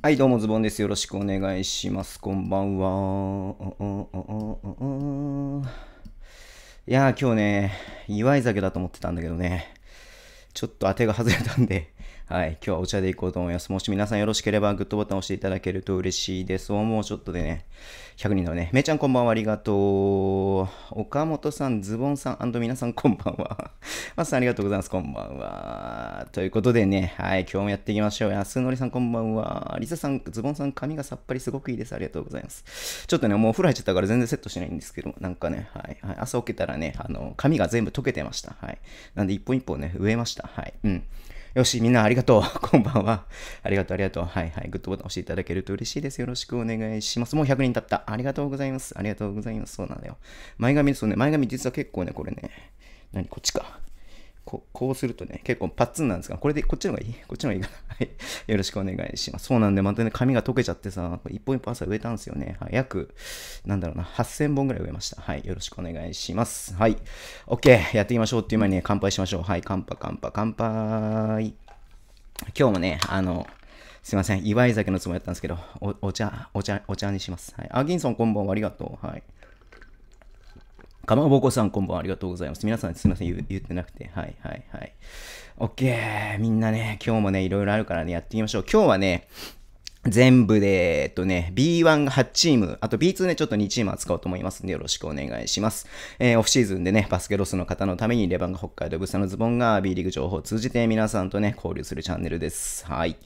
はい、どうもズボンです。よろしくお願いします。こんばんは。いやー、今日ね、祝い酒だと思ってたんだけどね、ちょっと当てが外れたんではい、今日はお茶でいこうと思います。もし皆さんよろしければグッドボタンを押していただけると嬉しいです。もうちょっとでね、100人のね、めいちゃんこんばんは、ありがとう。岡本さん、ズボンさん、皆さんこんばんは。まっさんありがとうございます、こんばんは。ということでね、はい、今日もやっていきましょう。安典さんこんばんは。リサさん、ズボンさん、髪がさっぱりすごくいいです。ありがとうございます。ちょっとね、もうお風呂入っちゃったから全然セットしないんですけど、なんかね、はい、はい、朝起きたらね、あの、髪が全部溶けてました。はい。なんで一本一本ね、植えました。はい。うん。よし、みんなありがとう。こんばんは。ありがとう、ありがとう。はいはい。グッドボタン押していただけると嬉しいです。よろしくお願いします。もう100人経った。ありがとうございます。ありがとうございます。そうなんだよ。前髪、そうね、前髪実は結構ね、これね、何こっちか。こうするとね、結構パッツンなんですが、これでこっちの方がいいこっちの方がいいかな はい。よろしくお願いします。そうなんで、またね、髪が溶けちゃってさ、一本一本朝植えたんですよね。はい、約、なんだろうな、8000本ぐらい植えました。はい、よろしくお願いします。はい、OK、やっていきましょうっていう前にね、乾杯しましょう。はい、乾杯、乾杯、乾杯。今日もね、あの、すいません。祝い酒のつもりだったんですけど、お茶、お茶、お茶にします。はい。アギンソン、こんばんは。ありがとう。はい。かまぼこさん、こんばんは。ありがとうございます。皆さん、すいません。言言ってなくて。はい、はい、はい。OK。みんなね、今日もね、いろいろあるからね、やっていきましょう。今日はね、全部で、えっとね、B1 が8チーム、あと B2 ね、ちょっと2チーム扱おうと思いますんで、よろしくお願いします。えー、オフシーズンでね、バスケロスの方のために、レバンが北海道ブサのズボンが B リーグ情報を通じて皆さんとね、交流するチャンネルです。はい。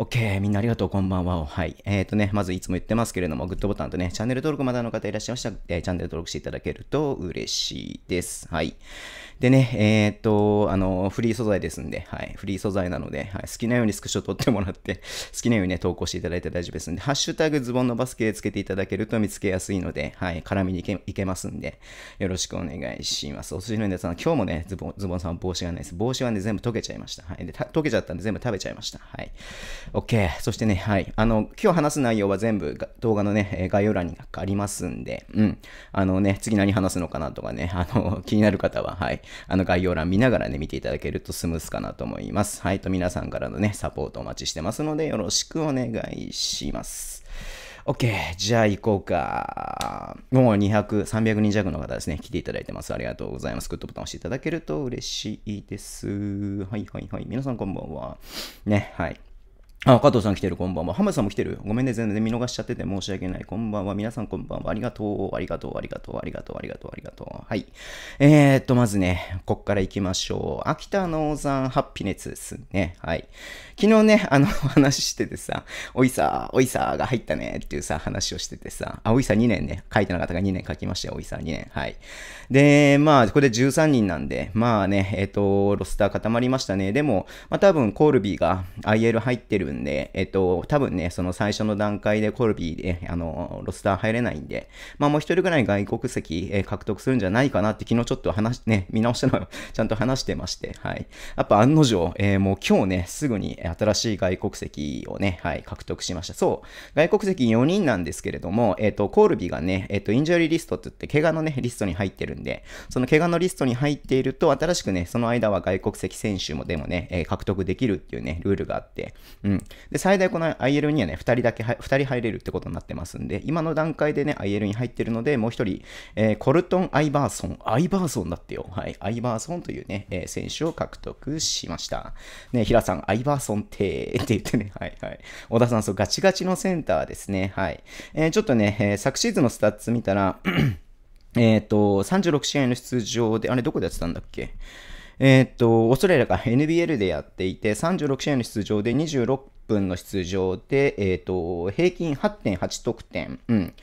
OK、みんなありがとう、こんばんは。はい。えっ、ー、とね、まずいつも言ってますけれども、グッドボタンとね、チャンネル登録まだの方いらっしゃいましたら、えー、チャンネル登録していただけると嬉しいです。はい。でね、えっ、ー、と、あの、フリー素材ですんで、はい。フリー素材なので、はい、好きなようにスクショ撮ってもらって、好きなようにね、投稿していただいて大丈夫ですんで、ハッシュタグズボンのバスケでつけていただけると見つけやすいので、はい。絡みに行けますんで、よろしくお願いします。お寿司の皆さん、今日もね、ズボンズボンさん帽子がないです。帽子はね、全部溶けちゃいました。はい。で、溶けちゃったんで全部食べちゃいました。はい。OK。そしてね、はい。あの、今日話す内容は全部動画のね、概要欄にありますんで、うん。あのね、次何話すのかなとかね、あの、気になる方は、はい。あの、概要欄見ながらね、見ていただけるとスムースかなと思います。はい。と、皆さんからのね、サポートお待ちしてますので、よろしくお願いします。OK。じゃあ行こうか。もう200、300人弱の方ですね。来ていただいてます。ありがとうございます。グッドボタン押していただけると嬉しいです。はいはいはい。皆さんこんばんは。ね、はい。あ、加藤さん来てる、こんばんは。ハムさんも来てる。ごめんね、全然見逃しちゃってて申し訳ない。こんばんは。皆さんこんばんは。ありがとう、ありがとう、ありがとう、ありがとう、ありがとう、ありがとう。はい。えー、っと、まずね、こっから行きましょう。秋田農山ハッピネスですね。はい。昨日ね、あの、話しててさ、おいさー、おいさーが入ったねっていうさ、話をしててさ、あ、おいさー2年ね、書いてなかったが2年書きましたよ、おいさー2年。はい。で、まあ、これで13人なんで、まあね、えっ、と、ロスター固まりましたね。でも、まあ多分コールビーが IL 入ってるんで、えっ、と、多分ね、その最初の段階でコールビーで、あの、ロスター入れないんで、まあもう一人ぐらい外国籍、え獲得するんじゃないかなって昨日ちょっと話、ね、見直したの ちゃんと話してまして、はい。やっぱ案の定、えー、もう今日ね、すぐに新しい外国籍をね、はい、獲得しました。そう、外国籍4人なんですけれども、えっ、と、コールビーがね、えっ、と、インジャリーリストって言って、怪我のね、リストに入ってるんでんで、その怪我のリストに入っていると、新しくね、その間は外国籍選手もでもね、えー、獲得できるっていうね、ルールがあって、うん。で、最大この IL にはね、2人だけ、2人入れるってことになってますんで、今の段階でね、IL に入ってるので、もう1人、えー、コルトン・アイバーソン、アイバーソンだってよ、はい、アイバーソンというね、えー、選手を獲得しました。ね、平さん、アイバーソンってって言ってね、はいはい。小田さん、そう、ガチガチのセンターですね、はい。えー、ちょっとね、えー、昨シーズンのスタッツ見たら、えっ、ー、と、36試合の出場で、あれどこでやってたんだっけえっ、ー、と、オーストラリアが NBL でやっていて、36試合の出場で26分の出場で、えっ、ー、と、平均8.8得点、うん、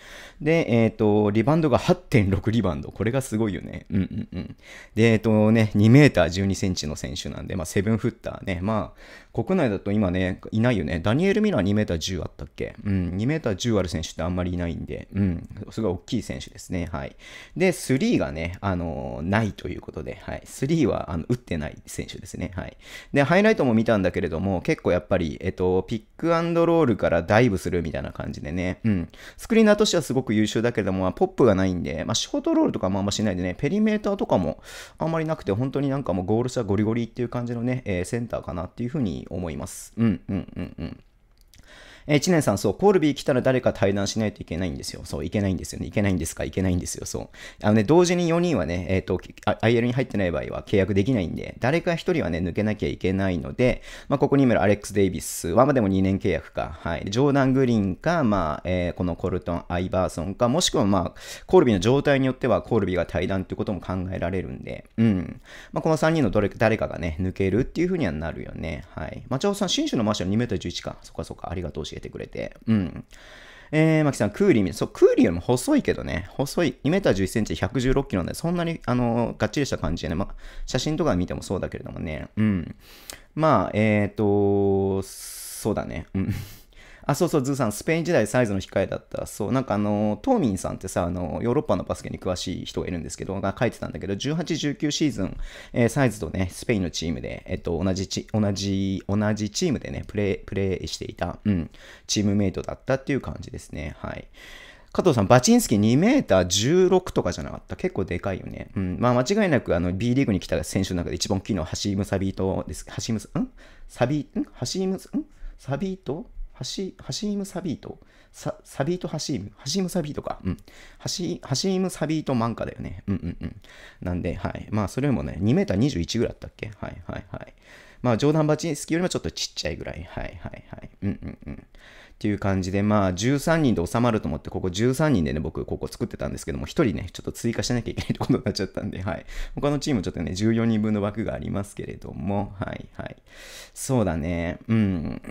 で、えー、と、リバウンドが8.6リバウンド。これがすごいよね。うんうんうん。で、えっ、ー、とね、2メーター12センチの選手なんで、まあ、セブンフッターね。まあ、国内だと今ね、いないよね。ダニエル・ミラー2メーター10あったっけうん、2メーター10ある選手ってあんまりいないんで、うん、すごい大きい選手ですね。はい。で、3がね、あのないということで、はい。3は、あの、打ってない選手ですね。はい。で、ハイライトも見たんだけれども、結構やっぱり、えっ、ー、と、ピックアンドロールからダイブするみたいな感じでね、うん。スクリーナーとしてはすごくく優秀だけども、ポップがないんで、まあ、ショートロールとかもあんましないでね、ペリメーターとかもあんまりなくて、本当になんかもうゴール下ゴリゴリっていう感じのね、えー、センターかなっていうふうに思います。うん、うん、うん、うん。え知念さん、そう、コールビー来たら誰か対談しないといけないんですよ。そう、いけないんですよね。いけないんですかいけないんですよ。そう。あのね、同時に4人はね、えっ、ー、と、IL に入ってない場合は契約できないんで、誰か1人はね、抜けなきゃいけないので、まあ、ここにいるアレックス・デイビスは、まあ、でも2年契約か。はい。ジョーダン・グリーンか、まあ、えー、このコルトン・アイバーソンか、もしくはまあ、コールビーの状態によっては、コールビーが対談ということも考えられるんで、うん。まあ、この3人のどれ誰かがね、抜けるっていうふうにはなるよね。はい。まあ、チャオさん、新種のマンション2メートル11か。そっかそっか。ありがとう教ええてくれて、うん。えー、マキさん、クーリー、そう、クーリーよりも細いけどね、細い、2メーター11センチ、116キロなんで、そんなに、あの、がっちりした感じでね、まあ、写真とか見てもそうだけれどもね、うん。まあ、えっ、ー、と、そうだね、うん。あ、そうそう、ズーさん、スペイン時代サイズの控えだった。そう、なんかあの、トーミンさんってさ、あの、ヨーロッパのバスケに詳しい人がいるんですけど、が書いてたんだけど、18、19シーズン、えー、サイズとね、スペインのチームで、えっと、同じチ、同じ、同じチームでね、プレイ、プレイしていた、うん、チームメイトだったっていう感じですね。はい。加藤さん、バチンスキー2メーター16とかじゃなかった。結構でかいよね。うん。まあ、間違いなく、あの、B リーグに来た選手の中で一番大きいのはハシームサビートです。ハシームサ、んサビ、んハシームサ、んサビートハシハシーム・サビートササビート・ハシームハシーム・サビートか。うん。ハシハシーム・サビート・漫画だよね。うんうんうん。なんで、はい。まあ、それよりもね、2メーター21ぐらいだったっけはいはいはい。まあ、冗談ーダン・バチンスキーよりもちょっとちっちゃいぐらい。はいはいはい。うんうんうん。っていう感じで、まあ、13人で収まると思って、ここ13人でね、僕、ここ作ってたんですけども、1人ね、ちょっと追加しなきゃいけないってことになっちゃったんで、はい。他のチームちょっとね、14人分の枠がありますけれども、はいはい。そうだね。うん。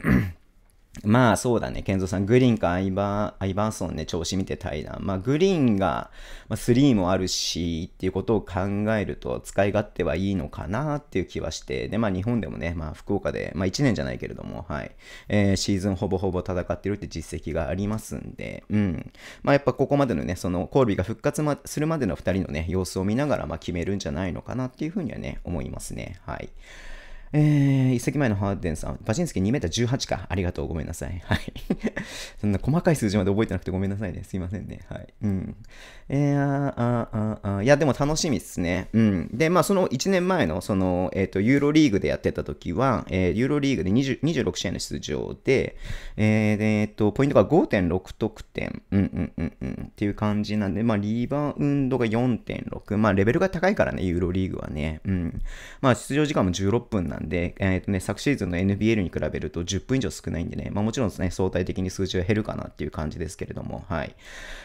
まあそうだね、健三さん、グリーンかアイバーアイバーソンね、調子見て対談。まあグリーンが、まあ、3もあるし、っていうことを考えると使い勝手はいいのかなっていう気はして、でまあ日本でもね、まあ福岡で、まあ1年じゃないけれども、はい、えー、シーズンほぼほぼ戦ってるって実績がありますんで、うん。まあやっぱここまでのね、そのコールビーが復活、ま、するまでの2人のね、様子を見ながら、まあ決めるんじゃないのかなっていうふうにはね、思いますね。はい。えー、一席前のハーデンさん、バチンスキ2ー1 8か。ありがとう。ごめんなさい。はい。そんな細かい数字まで覚えてなくてごめんなさいね。すいませんね。はい。うん。えー、ああああいや、でも楽しみっすね。うん。で、まあ、その1年前の、その、えっ、ー、と、ユーロリーグでやってた時は、えー、ユーロリーグで2 6試合の出場で、えー、えっ、ー、と、ポイントが5.6得点。うんうんうんうん。っていう感じなんで、まあ、リバウンドが4.6。まあ、レベルが高いからね、ユーロリーグはね。うん。まあ、出場時間も16分なんで、で、えっ、ー、とね、昨シーズンの NBL に比べると10分以上少ないんでね、まあもちろんですね、相対的に数値は減るかなっていう感じですけれども、はい。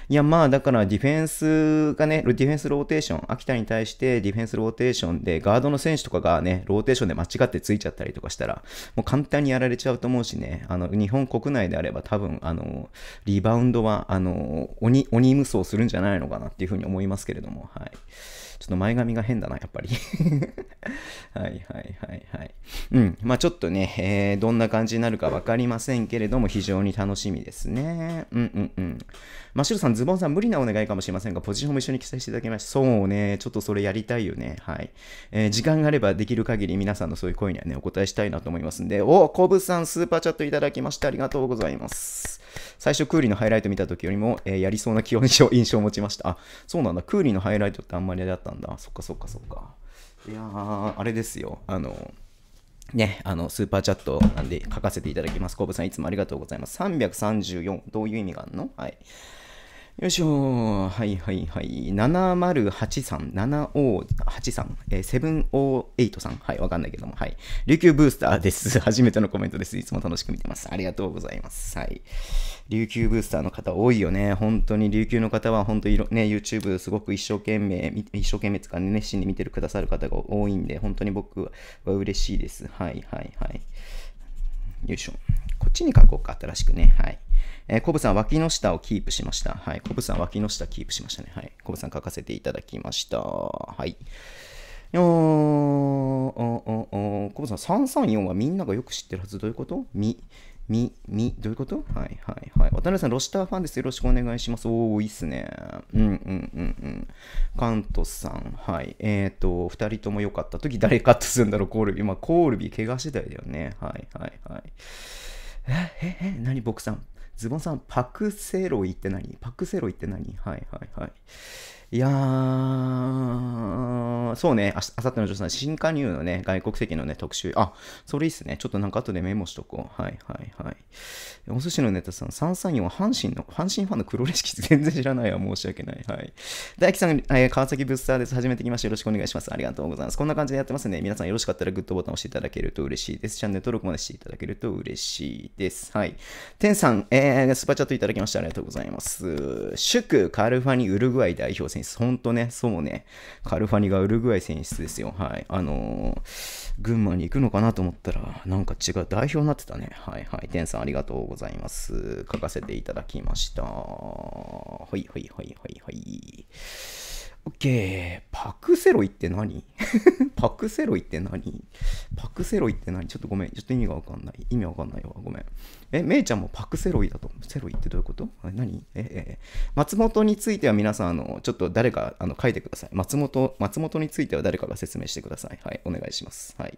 いや、まあだからディフェンスがね、ディフェンスローテーション、秋田に対してディフェンスローテーションで、ガードの選手とかがね、ローテーションで間違ってついちゃったりとかしたら、もう簡単にやられちゃうと思うしね、あの、日本国内であれば多分、あの、リバウンドは、あの、鬼、鬼無双するんじゃないのかなっていうふうに思いますけれども、はい。ちょっと前髪が変だな、やっぱり。はいはいはいはい。うん。まあちょっとね、えー、どんな感じになるかわかりませんけれども、非常に楽しみですね。うんうんうん。まシュルさん、ズボンさん、無理なお願いかもしれませんが、ポジションも一緒に記載していただきました。そうね、ちょっとそれやりたいよね。はい。えー、時間があればできる限り皆さんのそういう声にはね、お答えしたいなと思いますんで、おコブさん、スーパーチャットいただきましてありがとうございます。最初、クーリーのハイライト見た時よりも、えー、やりそうな気温印象を持ちました。あ、そうなんだ。クーリーのハイライトってあんまりだったんだ。そっかそっかそっか。いやー、あれですよ。あの、ね、あの、スーパーチャットなんで書かせていただきます。コブさん、いつもありがとうございます。334、どういう意味があるのはい。よいしょ。はいはいはい。7083、7083、えー、708さん。はい、わかんないけども。はい。琉球ブースターです。初めてのコメントです。いつも楽しく見てます。ありがとうございます。はい。琉球ブースターの方多いよね。本当に琉球の方は本当にね、YouTube すごく一生懸命、一生懸命つか、ね、熱心に見てくださる方が多いんで、本当に僕は嬉しいです。はいはいはい。よいしょ。こっちに書こうか、新しくね。はい。えー、コブさん、脇の下をキープしました。はい。コブさん、脇の下キープしましたね。はい。コブさん、書かせていただきました。はい。よー、おおおコブさん、334はみんながよく知ってるはず。どういうことみ、み、み、どういうことはいはいはい。渡辺さん、ロシターファンです。よろしくお願いします。おー、いいっすね。うんうんうんうん。カントさん、はい。えっ、ー、と、2人とも良かった時、誰カットするんだろう、コールビー。まあ、コールビー、怪我次第だよね。はいはいはい。え、え、え、何、僕さん。ズボンさん、パクセロイって何パクセロイって何はいはいはい。いやー、そうね、あさっての女さん、新加入のね、外国籍のね、特集。あ、それいいっすね。ちょっとなんか後でメモしとこう。はいはいはい。お寿司のネタさん、334、阪神の、阪神ファンの黒レシピ全然知らないわ。申し訳ない。はい。大樹さん、えー、川崎ブッサーです。始めてきました。よろしくお願いします。ありがとうございます。こんな感じでやってますね。皆さんよろしかったらグッドボタン押していただけると嬉しいです。チャンネル登録までしていただけると嬉しいです。はい。天さん、えー、スパチャットいただきましてありがとうございます。祝カルファにウルグアイ代表選選出、本当ね、そうね、カルファニがウルグアイ選出ですよ。はい。あのー、群馬に行くのかなと思ったら、なんか違う代表になってたね。はいはい。天さんありがとうございます。書かせていただきました。はいはいはいはいはい。OK。パクセロイって何 パクセロイって何パクセロイって何ちょっとごめん。ちょっと意味がわかんない。意味わかんないわ。ごめん。え、めいちゃんもパクセロイだと。セロイってどういうこと何え、え、松本については皆さん、あの、ちょっと誰か、あの、書いてください。松本、松本については誰かが説明してください。はい。お願いします。はい。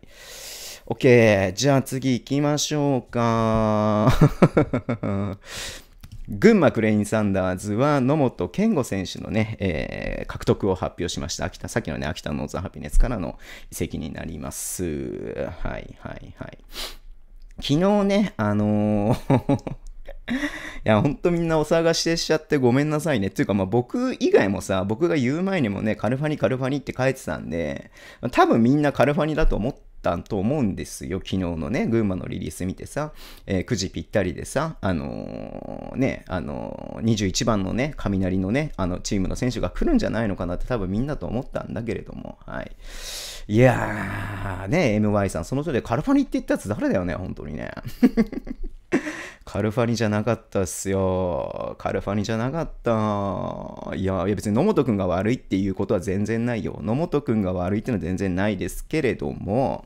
OK。じゃあ次行きましょうか。群馬クレインサンダーズは野本健吾選手のね、えー、獲得を発表しました。秋田、さっきのね、秋田ノーズハピネスからの移籍になります。はいはいはい。昨日ね、あのー いや、ほんとみんなお騒がせしちゃってごめんなさいね。っていうか、まあ僕以外もさ、僕が言う前にもね、カルファニカルファニって書いてたんで、多分みんなカルファニだと思ってたと思うんですよ。昨日のね、群馬のリリース見てさ、えー、9時ぴったりでさ、あのー、ね、あのー、21番のね、雷のね、あの、チームの選手が来るんじゃないのかなって多分みんなと思ったんだけれども、はい。いやー、ね、MY さん、その人でカルファニって言ったやつ誰だよね、本当にね。カルファニじゃなかったっすよ。カルファニじゃなかった。いや、いや別に野本くんが悪いっていうことは全然ないよ。野本くんが悪いっていうのは全然ないですけれども、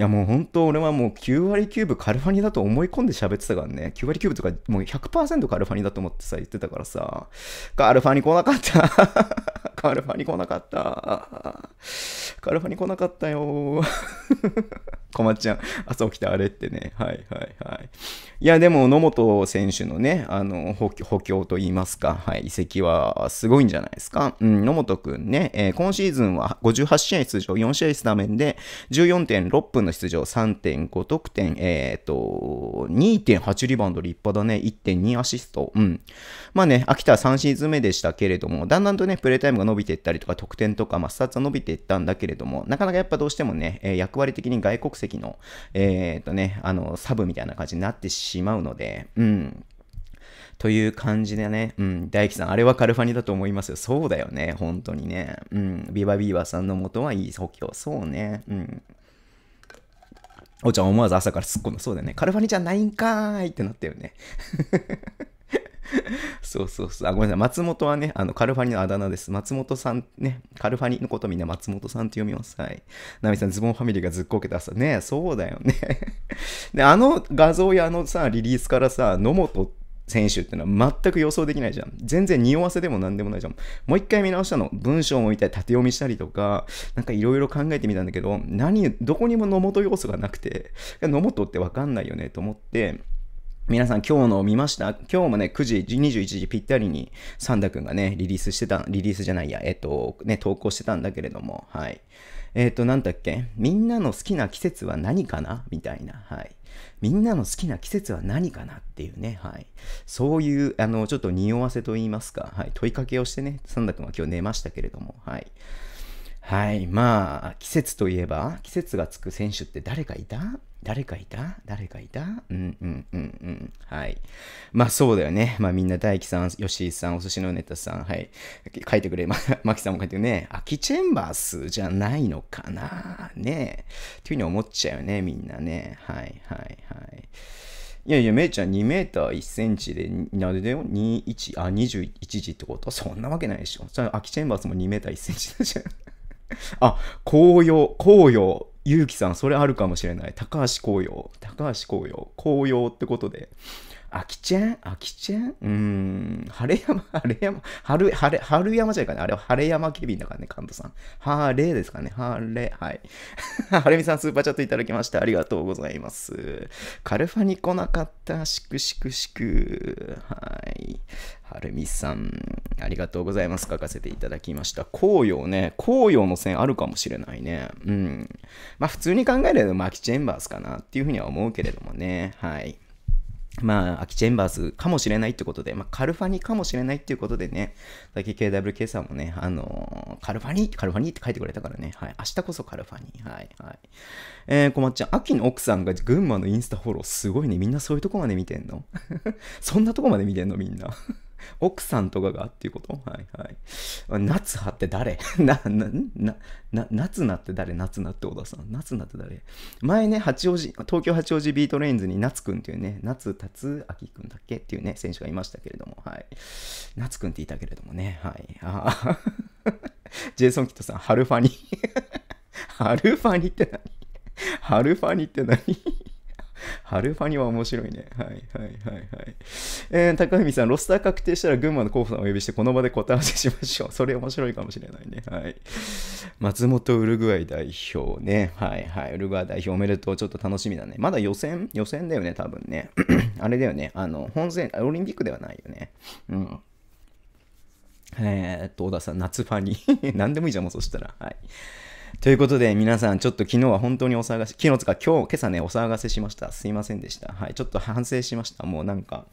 やもう本当俺はもう9割9分カルファニだと思い込んで喋ってたからね。9割9分とかもう100%カルファニだと思ってさ、言ってたからさ。カルファニ来なかった。カルファニ来なかった。カルファニ来なかったよ。こ まちゃん、朝起きてあれってね。はいはいはい。いや、でも野本選手のね、あの補強といいますか、はい、移籍はすごいんじゃないですか。うん、野本くんね、えー、今シーズンは58試合出場、4試合スタメンで14.6分のの出場3.5得点、えっ、と、2.8リバウンド立派だね。1.2アシスト。うん。まあね、秋田は3シーズン目でしたけれども、だんだんとね、プレイタイムが伸びていったりとか、得点とか、まあ、スタッツは伸びていったんだけれども、なかなかやっぱどうしてもね、えー、役割的に外国籍の、えっ、とね、あの、サブみたいな感じになってしまうので、うん。という感じでね、うん、大輝さん、あれはカルファニだと思いますよ。そうだよね、本当にね。うん、ビバビーバーさんの元はいい補強、そうね。うん、おちゃん思わず朝から突っ込んだ。そうだよね。カルファニじゃないんかーいってなったよね。そうそうそう。あ、ごめんなさい。松本はね、あの、カルファニのあだ名です。松本さんね、カルファニのことみんな松本さんって読みます。はい。ナミさん、ズボンファミリーがずっこけたさ。ねそうだよね。で、あの画像やあのさ、リリースからさ、野本って、選手ってのは全く予想できないじゃん。全然匂わせでも何でもないじゃん。もう一回見直したの。文章も見たり、縦読みしたりとか、なんかいろいろ考えてみたんだけど、何、どこにも野本要素がなくて、野本ってわかんないよねと思って、皆さん今日の見ました今日もね、9時、21時ぴったりに、サンダ君がね、リリースしてた、リリースじゃないや、えっと、ね、投稿してたんだけれども、はい。えっと、なんだっけみんなの好きな季節は何かなみたいな、はい。みんなの好きな季節は何かなっていうね、はい。そういう、あの、ちょっと匂わせと言いますか、はい。問いかけをしてね、サンダ君は今日寝ましたけれども、はい。はい、まあ、季節といえば、季節がつく選手って誰かいた誰かいた誰かいたうんうんうんうん。はい。まあそうだよね。まあみんな大樹さん、吉井さん、お寿司のネタさん、はい。書いてくれ。ま、マキさんも書いてくれね。空チェンバースじゃないのかなねっていうふうに思っちゃうよね、みんなね。はいはいはい。いやいや、めいちゃん2メーター1センチで、なでだよ ?21、あ、21時ってことそんなわけないでしょ。そ空秋チェンバースも2メーター1センチだじゃん。あ、紅葉、紅葉、ゆうきさん、それあるかもしれない。高橋紅葉。高橋紅葉。紅葉ってことで。あきちゃんあきちゃんうん、晴れ山、晴れ山、晴れ、晴れ、春山じゃないかね。あれは晴れ山ケビンだからね、ントさん。晴れですかね。晴れ、はい。はるみさん、スーパーチャットいただきましてありがとうございます。カルファに来なかった、しくしくしく。はい。はるみさん、ありがとうございます。書かせていただきました。紅葉ね、紅葉の線あるかもしれないね。うん。まあ、普通に考えれば、マキチェンバースかなっていうふうには思うけれどもね。はい。まあ、アキチェンバースかもしれないってことで、まあ、カルファニかもしれないっていうことでね、さっき KWK さんもね、あのー、カルファニカルファニって書いてくれたからね、はい、明日こそカルファニはい、はい。えー、こまっちゃん、秋の奥さんが群馬のインスタフォロー、すごいね、みんなそういうとこまで見てんの そんなとこまで見てんのみんな 奥さんとかがっていうことはいはい。夏葉って誰 な、な、な、な、夏菜って誰夏菜って小田さん。夏菜って誰前ね、八王子、東京八王子ビートレインズに夏くんっていうね、夏達明くんだっけっていうね、選手がいましたけれども、はい。夏くんっていたけれどもね、はい。あジェイソン・キットさん、ハルファニ。ハ ルファニって何ハルファニって何ルファニは面白いね。はいはいはいはい。えー、高文さん、ロスター確定したら群馬の候補さんをお呼びして、この場で答え合わせしましょう。それ面白いかもしれないね。はい。松本ウルグアイ代表ね。はいはい。ウルグアイ代表おめでとう。ちょっと楽しみだね。まだ予選予選だよね、多分ね。あれだよね。あの、本戦、オリンピックではないよね。うん。えー、っと、小田さん、夏ファニー。何でもいいじゃん、もうそしたら。はい。ということで、皆さん、ちょっと昨日は本当にお騒がせ、昨日つか今日、今朝ね、お騒がせしました。すいませんでした。はい、ちょっと反省しました。もうなんか、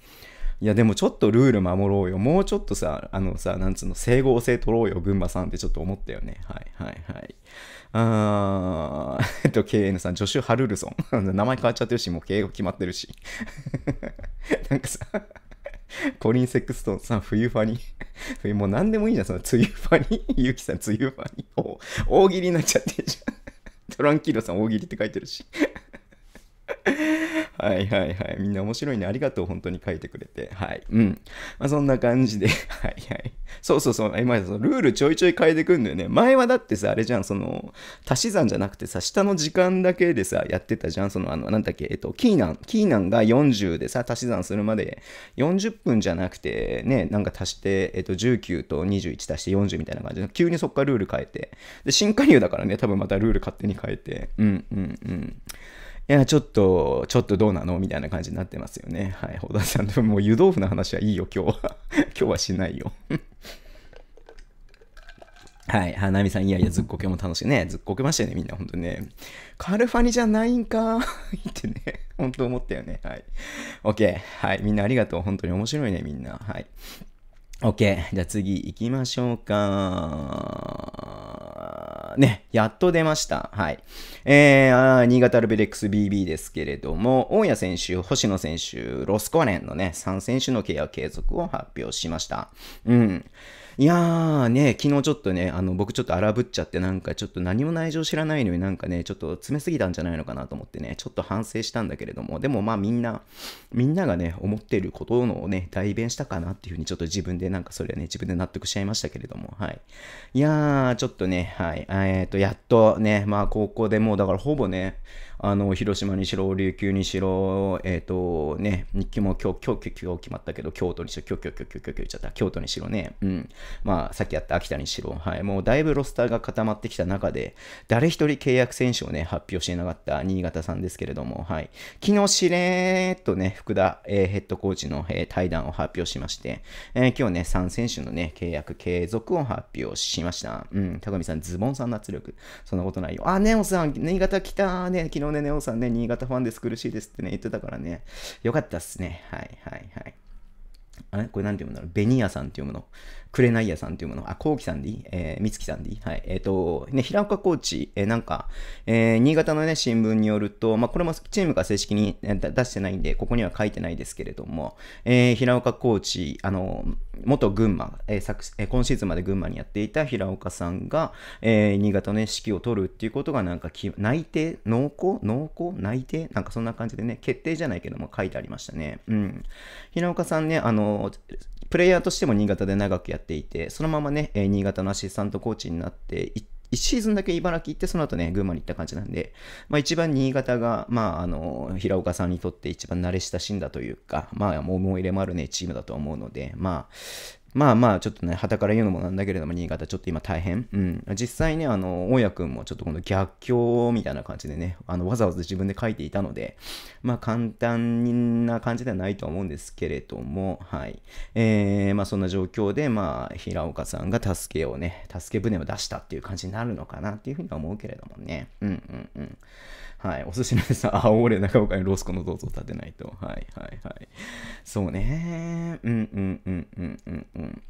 いや、でもちょっとルール守ろうよ。もうちょっとさ、あのさ、なんつうの、整合性取ろうよ、群馬さんってちょっと思ったよね。はい、はい、はい。あー、えっと、KN さん、ジョシュ・ハルルソン。名前変わっちゃってるし、もう敬語決まってるし。なんかさ コリン・セクストンさん、冬ファニ。冬、もう何でもいいじゃん、その、梅雨ファニ。ー。ユキさん、梅雨ファニ。お 大喜利になっちゃってんじゃん。トランキーロさん、大喜利って書いてるし。はいはいはい。みんな面白いね。ありがとう。本当に書いてくれて。はい。うん。まあ、そんな感じで。はいはい。そうそうそう。今そのルールちょいちょい変えてくんだよね。前はだってさ、あれじゃん。その、足し算じゃなくてさ、下の時間だけでさ、やってたじゃん。その、あの、なんだっけ、えっと、キーナン。キーナンが40でさ、足し算するまで40分じゃなくて、ね、なんか足して、えっと、19と21足して40みたいな感じで、急にそっからルール変えて。で、新加入だからね、多分またルール勝手に変えて。うんうんうん。いや、ちょっと、ちょっとどうなのみたいな感じになってますよね。はい。小田さん、でももう湯豆腐の話はいいよ、今日は。今日はしないよ。はい。花見さん、いやいや、ずっこけも楽しいね。ずっこけましたよね、みんな。ほんとね。カルファニじゃないんか ってね。ほんと思ったよね。はい。OK。はい。みんなありがとう。本当に面白いね、みんな。はい。OK。じゃあ次行きましょうか。ね、やっと出ました。はい。えー、新潟ルベレックス BB ですけれども、大谷選手、星野選手、ロスコアレンのね、3選手の契約継続を発表しました。うん。いやーね、昨日ちょっとね、あの、僕ちょっと荒ぶっちゃって、なんかちょっと何も内情知らないのになんかね、ちょっと詰めすぎたんじゃないのかなと思ってね、ちょっと反省したんだけれども、でもまあみんな、みんながね、思ってることのをね、代弁したかなっていうふうにちょっと自分でなんかそれはね、自分で納得しちゃいましたけれども、はい。いやー、ちょっとね、はい、えっ、ー、と、やっとね、まあ高校でもうだからほぼね、あの、広島にしろ、琉球にしろ、えっ、ー、と、ね、日記も今日、今日、今日決まったけど、京都にしろ、今日、今日、今日、今日、今日言っちゃった。京都にしろね、うん。まあ、さっきやった秋田にしろ、はい。もうだいぶロスターが固まってきた中で、誰一人契約選手をね、発表していなかった新潟さんですけれども、はい。昨日しれーっとね、福田、えー、ヘッドコーチの、えー、対談を発表しまして、えー、今日ね、3選手のね、契約継続を発表しました。うん、高見さん、ズボンさんの圧力。そんなことないよ。あ、ネオさん、新潟来たね、昨日日ね、ネオさんね、新潟ファンです苦しいですってね、言ってたからね、よかったっすね。はいはいはい。あれこれなんて読むんだろうベニヤさんって読むのくれないやさんというもの、あ、こうきさんでいいえー、みつきさんでいいはい。えっ、ー、と、ね、平岡コーチ、えー、なんか、えー、新潟のね、新聞によると、まあ、これもチームが正式に出してないんで、ここには書いてないですけれども、えー、平岡コーチ、あの、元群馬、えー昨えー、今シーズンまで群馬にやっていた平岡さんが、えー、新潟の、ね、指揮を取るっていうことが、なんか内定濃厚濃厚内定なんかそんな感じでね、決定じゃないけども書いてありましたね。うん。平岡さんね、あの、プレイヤーとしても新潟で長くやってていて、そのままね、新潟のアシスタントコーチになってって、1シーズンだけ茨城行って、その後ね、群馬に行った感じなんで、まあ一番新潟が、まああの、平岡さんにとって一番慣れ親しんだというか、まあ思い入れもあるね、チームだと思うので、まあ、まあまあ、ちょっとね、たから言うのもなんだけれども、新潟ちょっと今大変。うん。実際ね、あの、大家くんもちょっとこの逆境みたいな感じでね、あの、わざわざ自分で書いていたので、まあ、簡単な感じではないとは思うんですけれども、はい。えー、まあ、そんな状況で、まあ、平岡さんが助けをね、助け船を出したっていう感じになるのかなっていうふうには思うけれどもね。うんうんうん。はい。お寿司のさ、あおれ中岡にロースコの銅像立てないと。はいはいはい。そうね。うんうんうんうんうんうん。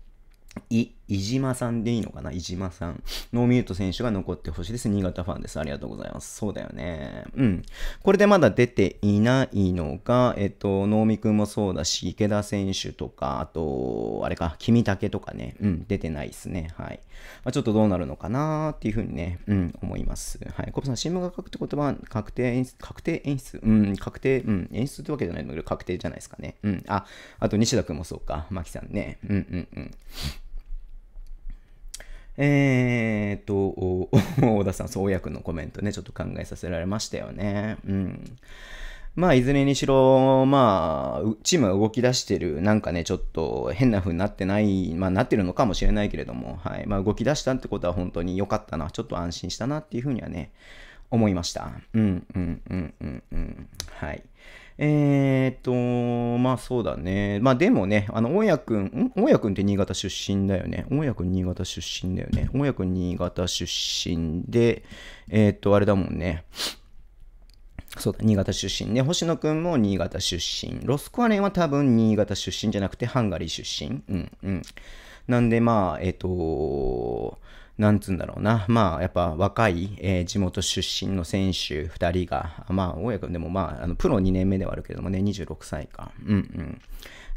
い、いじまさんでいいのかないじまさん。ノーミュート選手が残ってほしいです。新潟ファンです。ありがとうございます。そうだよね。うん。これでまだ出ていないのが、えっと、能見くんもそうだし、池田選手とか、あと、あれか、君竹とかね。うん、出てないですね。はい。まあ、ちょっとどうなるのかなっていうふうにね、うん、思います。はい。コブさん、新聞が書くって言葉は、確定演出、確定演出うん、確定、うん、演出ってわけじゃないんだけど、確定じゃないですかね。うん。あ、あと西田くんもそうか。牧さんね。うん、うん、うん。えー、っと、大 田さん、そうのコメントね、ちょっと考えさせられましたよね。うん。まあ、いずれにしろ、まあ、チームが動き出してる、なんかね、ちょっと変な風になってない、まあ、なってるのかもしれないけれども、はい。まあ、動き出したってことは本当に良かったな、ちょっと安心したなっていうふうにはね、思いました。うん、うん、うん、うん、うん。はい。えー、っと、まあそうだね。まあでもね、あの、大家くん、ん大家くんって新潟出身だよね。大家くん新潟出身だよね。大家くん新潟出身で、えー、っと、あれだもんね。そうだ、新潟出身ね。星野くんも新潟出身。ロスコアレンは多分新潟出身じゃなくてハンガリー出身。うん、うん。なんで、まあ、えっ、となんつうんだろうな、まあ、やっぱ若い、えー、地元出身の選手2人が、まあ、大家君でも、まあ、あのプロ2年目ではあるけどもね、26歳か。うんうん。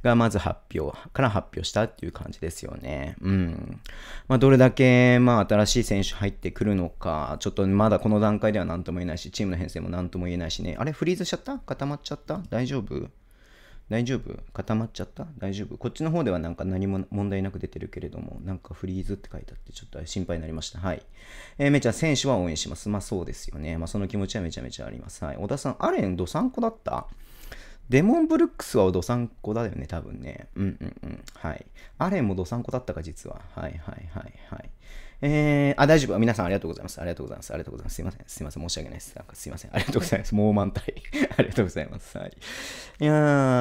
がまず発表、から発表したっていう感じですよね。うん。まあ、どれだけ、まあ、新しい選手入ってくるのか、ちょっとまだこの段階では何とも言えないし、チームの編成も何とも言えないしね、あれ、フリーズしちゃった固まっちゃった大丈夫大丈夫固まっちゃった大丈夫こっちの方ではなんか何も問題なく出てるけれども、なんかフリーズって書いてあって、ちょっと心配になりました。はい。えー、めちゃ選手は応援します。まあそうですよね。まあその気持ちはめちゃめちゃあります。はい。小田さん、アレン、ドサンコだったデモン・ブルックスはどさんこだよね、多分ね。うんうんうん。はい。アレンもどさんこだったか、実は。はいはいはいはい。えー、あ、大丈夫。皆さんありがとうございます。ありがとうございます。ありがとうございます。すいません。すいません。申し訳ないです。なんかすいません。ありがとうございます。もう満体。ありがとうございます。はい。いや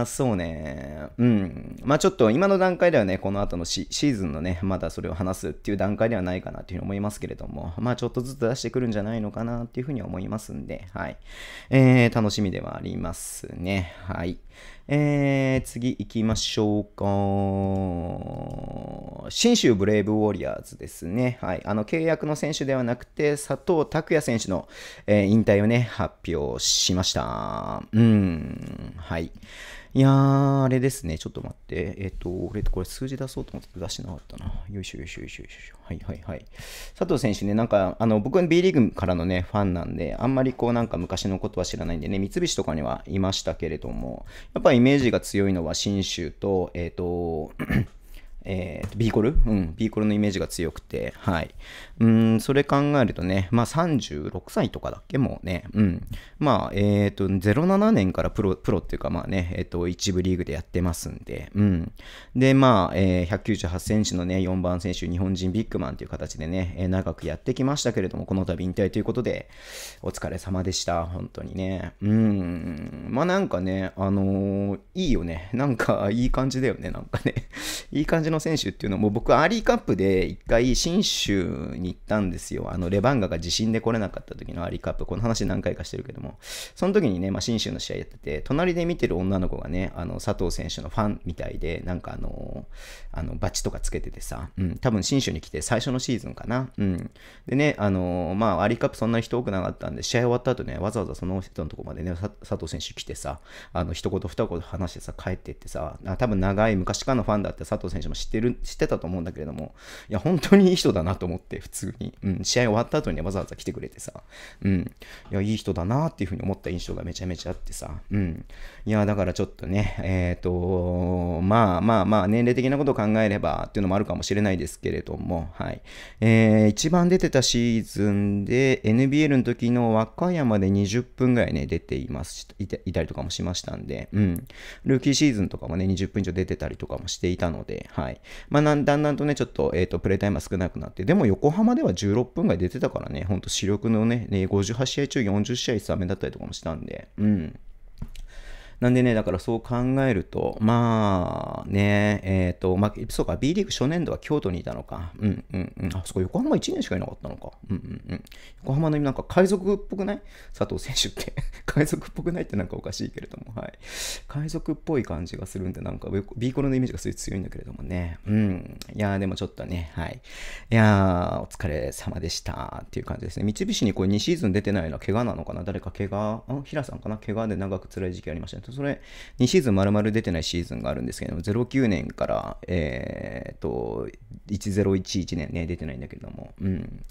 ー、そうね。うん。まあちょっと今の段階ではね、この後のシーズンのね、まだそれを話すっていう段階ではないかなっていうふうに思いますけれども、まあちょっとずつ出してくるんじゃないのかなっていうふうに思いますんで、はい。えー、楽しみではありますね。はい。えー、次行きましょうか。新州ブレイブウォリアーズですね。はい。あの、契約の選手ではなくて、佐藤拓也選手の、えー、引退をね、発表しました。うん。はい。いやー、あれですね。ちょっと待って。えっ、と、俺、これ数字出そうと思って出してなかったな。よいしょよいしょよいしょよいしょ。はいはいはい。佐藤選手ね、なんか、あの、僕は B リーグからのね、ファンなんで、あんまりこう、なんか昔のことは知らないんでね、三菱とかにはいましたけれども、やっぱイメージが強いのは信州と、えっ、と、えー、ビーコルうん、ビーコルのイメージが強くて、はい。うん、それ考えるとね、まあ36歳とかだっけもうね、うん。まあ、えっ、ー、と、07年からプロ、プロっていうかまあね、えっ、ー、と、一部リーグでやってますんで、うん。で、まあ、えー、198センチのね、4番選手、日本人ビッグマンという形でね、えー、長くやってきましたけれども、この度引退ということで、お疲れ様でした、本当にね。うん、まあなんかね、あのー、いいよね。なんか、いい感じだよね、なんかね。いい感じのの選手っていうのも僕はアーリーカップで一回信州に行ったんですよあのレバンガが地震で来れなかった時のアーリーカップこの話何回かしてるけどもその時にね、まあ、信州の試合やってて隣で見てる女の子がねあの佐藤選手のファンみたいでなんかあのあの、バチとかつけててさ、うん、多分新州に来て最初のシーズンかな。うん。でね、あのー、まあ、アリカップそんなに人多くなかったんで、試合終わった後ね、わざわざその人のとこまでね、佐藤選手来てさ、あの、一言二言話してさ、帰ってってさ、多分長い昔からのファンだって佐藤選手も知ってる、知ってたと思うんだけれども、いや、本当にいい人だなと思って、普通に。うん、試合終わった後に、ね、わざわざ来てくれてさ、うん。いや、いい人だなっていうふうに思った印象がめちゃめちゃあってさ、うん。いや、だからちょっとね、えっ、ー、と、まあまあまあ、年齢的なことを考えればっていうのもあるかもしれないですけれども、はい。えー、一番出てたシーズンで NBL の時の和歌山で20分ぐらいね、出ています、いたりとかもしましたんで、うん。ルーキーシーズンとかもね、20分以上出てたりとかもしていたので、はい。まあ、だんだんとね、ちょっと、えっ、ー、と、プレイタイムは少なくなって、でも横浜では16分ぐらい出てたからね、ほんと主力のね、58試合中40試合スタメンだったりとかもしたんで、うん。なんでね、だからそう考えると、まあね、えっ、ー、と、まあ、そうか、B リーグ初年度は京都にいたのか。うんうんうん。あ、そこ横浜1年しかいなかったのか。うんうんうん。横浜のなんか海賊っぽくない佐藤選手って 海賊っぽくないってなんかおかしいけれども、はい。海賊っぽい感じがするんで、なんか B コロのイメージがすごい強いんだけれどもね。うん。いやー、でもちょっとね、はい。いやー、お疲れ様でしたっていう感じですね。三菱にこれ2シーズン出てないのは怪我なのかな誰か怪我、あ平さんかな怪我で長く辛い時期ありましたね。と、それ、2シーズン丸々出てないシーズンがあるんですけど09年から、えー、っと、1011年ね、出てないんだけれども、うん。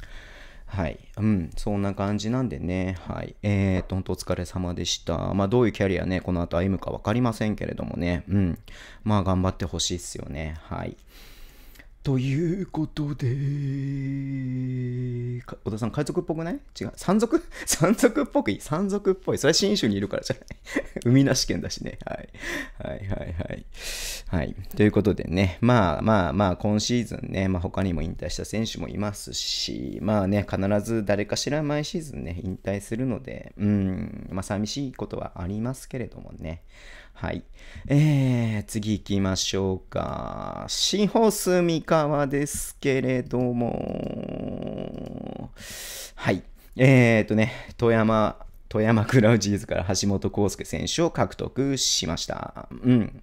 はい。うん。そんな感じなんでね。はい。えー、っと、本当お疲れ様でした。まあ、どういうキャリアね、この後歩むか分かりませんけれどもね。うん。まあ、頑張ってほしいっすよね。はい。ということで、小田さん、海賊っぽくない違う。山賊 山賊っぽくいい山賊っぽい。それは信州にいるからじゃない。海なし県だしね。はい。はいはいはい。はい。ということでね、まあまあまあ、今シーズンね、まあ、他にも引退した選手もいますし、まあね、必ず誰かしら毎シーズンね、引退するので、うん、まあ寂しいことはありますけれどもね。はい。えー、次行きましょうか。四方三河ですけれども、はい。えーとね、富山、富山クラウジーズから橋本康介選手を獲得しました。うん。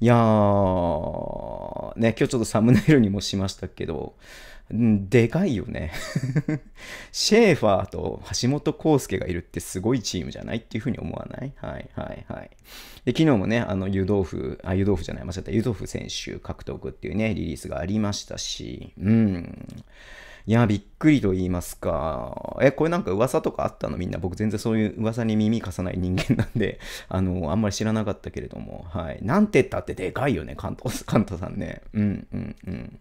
いやー、ね、今日ちょっとサムネイルにもしましたけど、でかいよね シェーファーと橋本康介がいるってすごいチームじゃないっていうふうに思わないはいはいはい。で、昨日もね、あの、湯豆腐、あ、湯豆腐じゃない、間違った、湯豆腐選手獲得っていうね、リリースがありましたし、うん。いや、びっくりと言いますか。え、これなんか噂とかあったのみんな。僕全然そういう噂に耳貸さない人間なんで、あの、あんまり知らなかったけれども。はい。なんて言ったってでかいよね、関東、関東さんね。うんうんうん。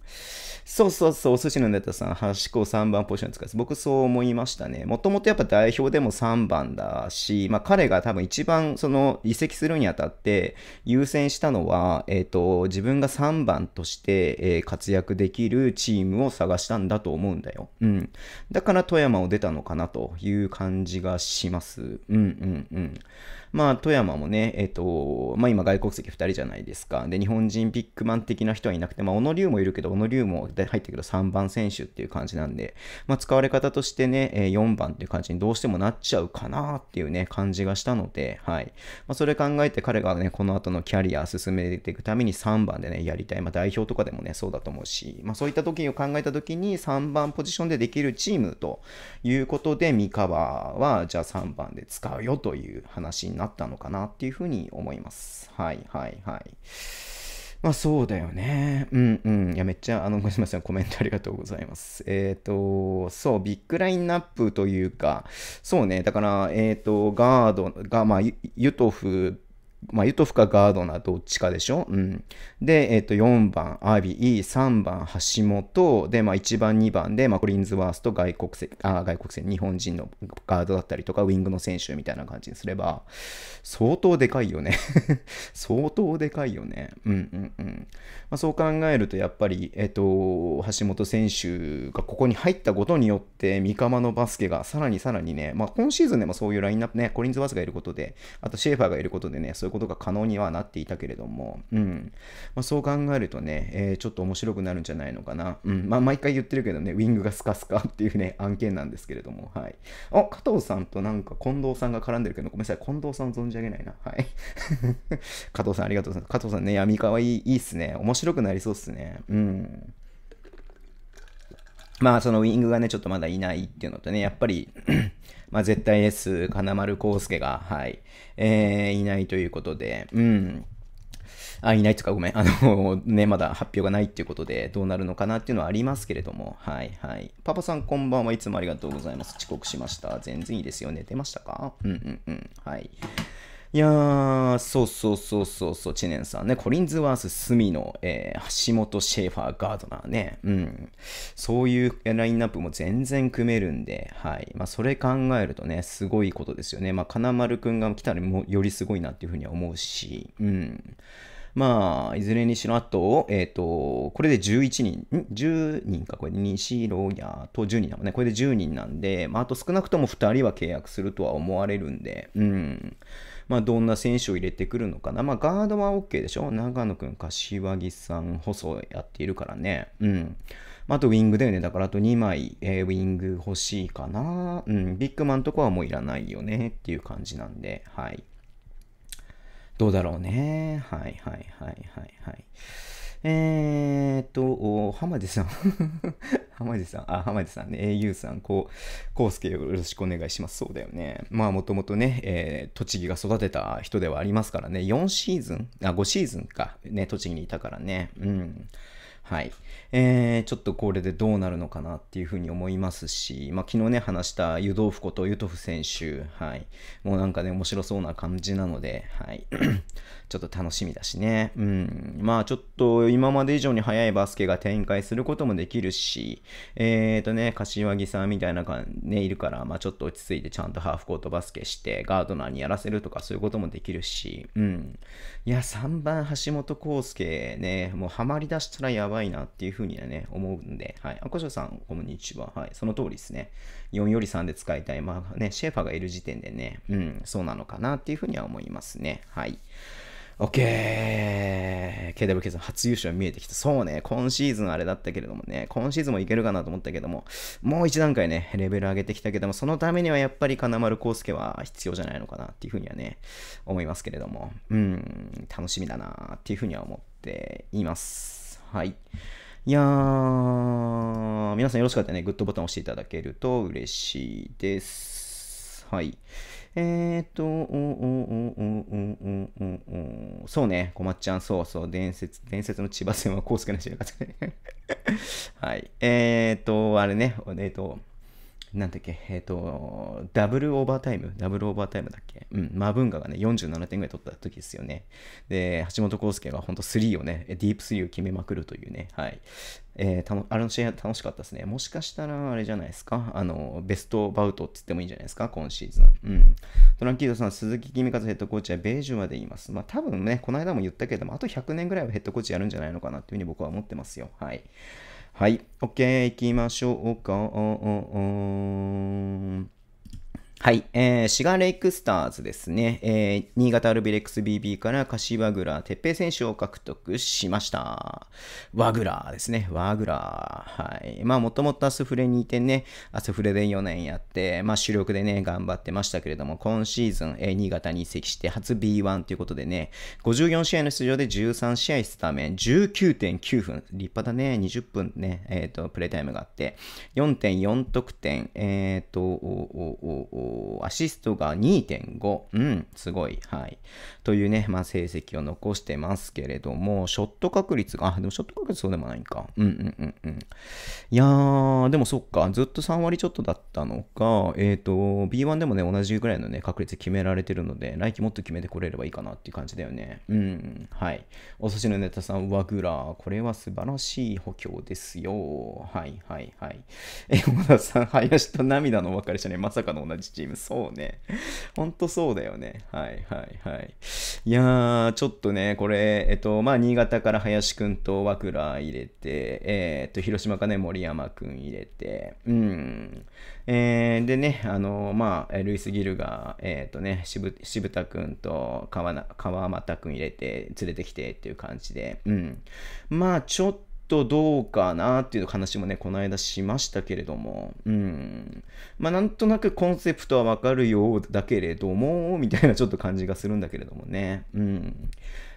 そうそうそう、お寿司のネタさん、端っこ3番ポジション使います。僕そう思いましたね。もともとやっぱ代表でも3番だし、まあ彼が多分一番その移籍するにあたって優先したのは、えっ、ー、と、自分が3番として、え活躍できるチームを探したんだと思うんんだよ。うん。だから富山を出たのかなという感じがします。うんうんうん。まあ、富山もね、えっ、と、まあ今外国籍2人じゃないですか。で、日本人ピックマン的な人はいなくて、まあ、小野龍もいるけど、小野龍も入ったけど3番選手っていう感じなんで、まあ、使われ方としてね、え4番っていう感じにどうしてもなっちゃうかなっていうね、感じがしたので、はい。まあ、それ考えて彼がね、この後のキャリア進めていくために3番でね、やりたい。まあ、代表とかでもね、そうだと思うし、まあ、そういった時を考えた時に3番ポジションでできるチームということで、三河は、じゃあ3番で使うよという話になあったのかなっていうふうに思います。はいはいはい。まあそうだよね。うんうん。いや、めっちゃ、あの、ごめんなさい、コメントありがとうございます。えっ、ー、と、そう、ビッグラインナップというか、そうね、だから、えっ、ー、と、ガードが、まあ、ユトフまあ、ユトフかガードナーどっちかでしょ、うん、で、えっ、ー、と、4番アビー、3番橋本、で、まあ、1番、2番で、まあ、コリンズワースと外国戦、あ、外国戦、日本人のガードだったりとか、ウィングの選手みたいな感じにすれば、相当でかいよね 相当でかいよね。うんうんうん。まあ、そう考えると、やっぱり、えっ、ー、と、橋本選手がここに入ったことによって、三釜のバスケがさらにさらにね、まあ、今シーズンでもそういうラインナップね、コリンズワースがいることで、あとシェーファーがいることでね、そういうことが可能にはなっていたけれども、うんまあ、そう考えるとね、えー、ちょっと面白くなるんじゃないのかな。うん、まあ、毎回言ってるけどね、ウィングがスカスカっていうね、案件なんですけれども、はい。あ、加藤さんとなんか近藤さんが絡んでるけど、ごめんなさい、近藤さん存じ上げないな。はい。加藤さんありがとうございます。加藤さんね、闇かわいい、いいっすね。面白くなりそうっすね。うん。まあそのウィングがね、ちょっとまだいないっていうのとね、やっぱり まあ絶対 S、金丸康介が、はい、えー、いないということで、うん。あ、いないとかごめん、あの、ね、まだ発表がないっていうことで、どうなるのかなっていうのはありますけれども、はいはい。パパさんこんばんはいつもありがとうございます。遅刻しました。全然いいですよ、寝てましたかうんうんうん。はい。いやー、そうそうそうそうそう、知念さんね、コリンズワース、スミえー、橋本、シェーファー、ガードナーね、うん。そういうラインナップも全然組めるんで、はい。まあ、それ考えるとね、すごいことですよね。まあ、金丸くんが来たらもよりすごいなっていうふうには思うし、うん。まあ、いずれにしろ、あと、えっ、ー、と、これで11人、ん ?10 人か、これ西ローヤと10人だもんね。これで10人なんで、まあ、あと少なくとも2人は契約するとは思われるんで、うん。まあ、どんな選手を入れてくるのかな。まあ、ガードは OK でしょ長野くん、柏木さん、細やっているからね。うん。あと、ウィングだよね。だから、あと2枚、えー、ウィング欲しいかな。うん。ビッグマンとかはもういらないよねっていう感じなんで、はい。どうだろうね。はいはいはいはいはい。えー、っと、浜地さん 浜地さん、あ、浜地さんね、au さん、こう、コーよろしくお願いします。そうだよね。まあ、もともとね、えー、栃木が育てた人ではありますからね、4シーズン、あ、5シーズンか、ね、栃木にいたからね、うん。はい。えー、ちょっとこれでどうなるのかなっていうふうに思いますし、まあ、昨日ね、話した湯豆腐こと湯豆腐選手、はい。もうなんかね、面白そうな感じなので、はい。ちょっと楽しみだしね。うん。まあちょっと今まで以上に早いバスケが展開することもできるし、えっ、ー、とね、柏木さんみたいな感じね、いるから、まあちょっと落ち着いてちゃんとハーフコートバスケして、ガードナーにやらせるとかそういうこともできるし、うん。いや、3番橋本康介ね、もうハマりだしたらやばいなっていうふうにはね、思うんで、はい。あこしょさん、こんにちは。はい。その通りですね。4より3で使いたい。まあね、シェファーがいる時点でね、うん、そうなのかなっていうふうには思いますね。はい。オッケー !KWK さん初優勝見えてきた。そうね、今シーズンあれだったけれどもね、今シーズンもいけるかなと思ったけども、もう一段階ね、レベル上げてきたけども、そのためにはやっぱり金丸康介は必要じゃないのかなっていうふうにはね、思いますけれども、うん、楽しみだなっていうふうには思っています。はい。いやー、皆さんよろしかったらね、グッドボタンを押していただけると嬉しいです。はい。えー、っと、おおおおおそうね、こまっちゃん、そうそう、伝説、伝説の千葉線はこうすけの知らかね。はい。えー、っと、あれね、えー、っと、なんだっけ、えっ、ー、と、ダブルオーバータイム、ダブルオーバータイムだっけうん、マブンガがね、47点ぐらい取った時ですよね。で、橋本康介が本当3をね、ディープ3を決めまくるというね、はい。えー、たのあれの試合楽しかったですね。もしかしたら、あれじゃないですか、あの、ベストバウトって言ってもいいんじゃないですか、今シーズン。うん。トランキードさん、鈴木君和ヘッドコーチはベージュまで言います。まあ、多分ね、この間も言ったけれども、あと100年ぐらいはヘッドコーチやるんじゃないのかなっていうふうに僕は思ってますよ。はい。はい。OK、行きましょうか。はい、えー、シガレイクスターズですね、えー、新潟アルビレックス BB からカシワグラ、鉄平選手を獲得しました。ワグラーですね、ワグラー。はい。まあ、もともとアスフレにいてね、アスフレで4年やって、まあ、主力でね、頑張ってましたけれども、今シーズン、えー、新潟に移籍して初 B1 ということでね、54試合の出場で13試合スタメン、19.9分、立派だね、20分ね、えっ、ー、と、プレイタイムがあって、4.4得点、えっ、ー、と、おおおおアシストが2.5。うん、すごい。はい。というね、まあ、成績を残してますけれども、ショット確率が、あ、でもショット確率そうでもないか。うんうんうんうん。いやー、でもそっか、ずっと3割ちょっとだったのか、えっ、ー、と、B1 でもね、同じぐらいのね、確率決められてるので、来季もっと決めてこれればいいかなっていう感じだよね。うん、はい。お寿司のネタさん、ワグラー。これは素晴らしい補強ですよ。はいはいはい。え、小田さん、林と涙のお別れしたね。まさかの同じチーム。そうね。ほんとそうだよね。はいはいはい。いやー、ちょっとね、これ、えっと、まあ、新潟から林くんと和倉入れて、えー、っと、広島かね、森山くん入れて、うん。えー、でね、あのまあ、ルイス・ギルが、えっとね、渋渋田くんと川川又くん入れて、連れてきてっていう感じで、うん。まあ、ちょっと、とどうかなっていう話もね、この間しましたけれども、うん。まあ、なんとなくコンセプトはわかるようだけれども、みたいなちょっと感じがするんだけれどもね、うん。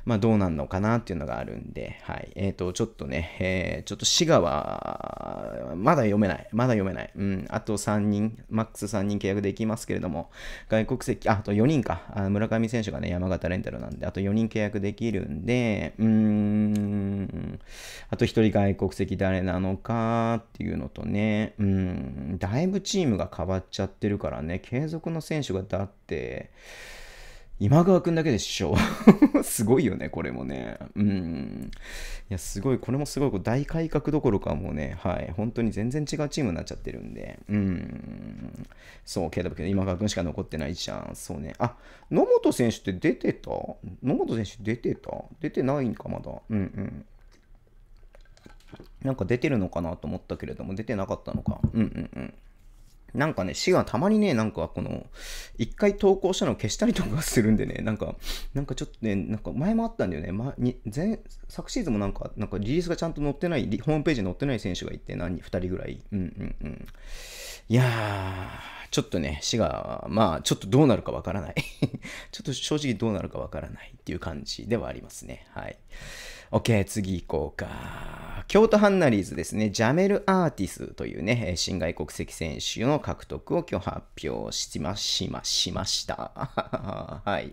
まあ、どうなんのかなっていうのがあるんで、はい。えっ、ー、と、ちょっとね、えー、ちょっと滋賀は、まだ読めない。まだ読めない。うん。あと3人、マックス3人契約できますけれども、外国籍、あ、あと4人か。あ村上選手がね、山形レンタルなんで、あと4人契約できるんで、うーん。あと1人外国籍誰なのかっていうのとね、うん。だいぶチームが変わっちゃってるからね、継続の選手がだって、今川くんだけで師匠。すごいよね、これもね。うん。いや、すごい、これもすごい、大改革どころかもうね、はい、本当に全然違うチームになっちゃってるんで。うん。そう、KW 今川くんしか残ってないじゃん。そうね。あ、野本選手って出てた野本選手出てた出てないんか、まだ。うんうん。なんか出てるのかなと思ったけれども、出てなかったのか。うんうんうん。なんかね、死がたまにね、なんかこの、一回投稿したのを消したりとかするんでね、なんか、なんかちょっとね、なんか前もあったんだよね、ま、に前昨シーズンもなんか、なんかリリースがちゃんと載ってない、ホームページに載ってない選手がいて、何、2人ぐらい。うんうんうん。いやー、ちょっとね、死が、まあ、ちょっとどうなるかわからない ちょっと正直どうなるかわからないっていう感じではありますね。はい。OK、次行こうか。京都ハンナリーズですね、ジャメル・アーティスというね、新外国籍選手の獲得を今日発表しましましました。はい。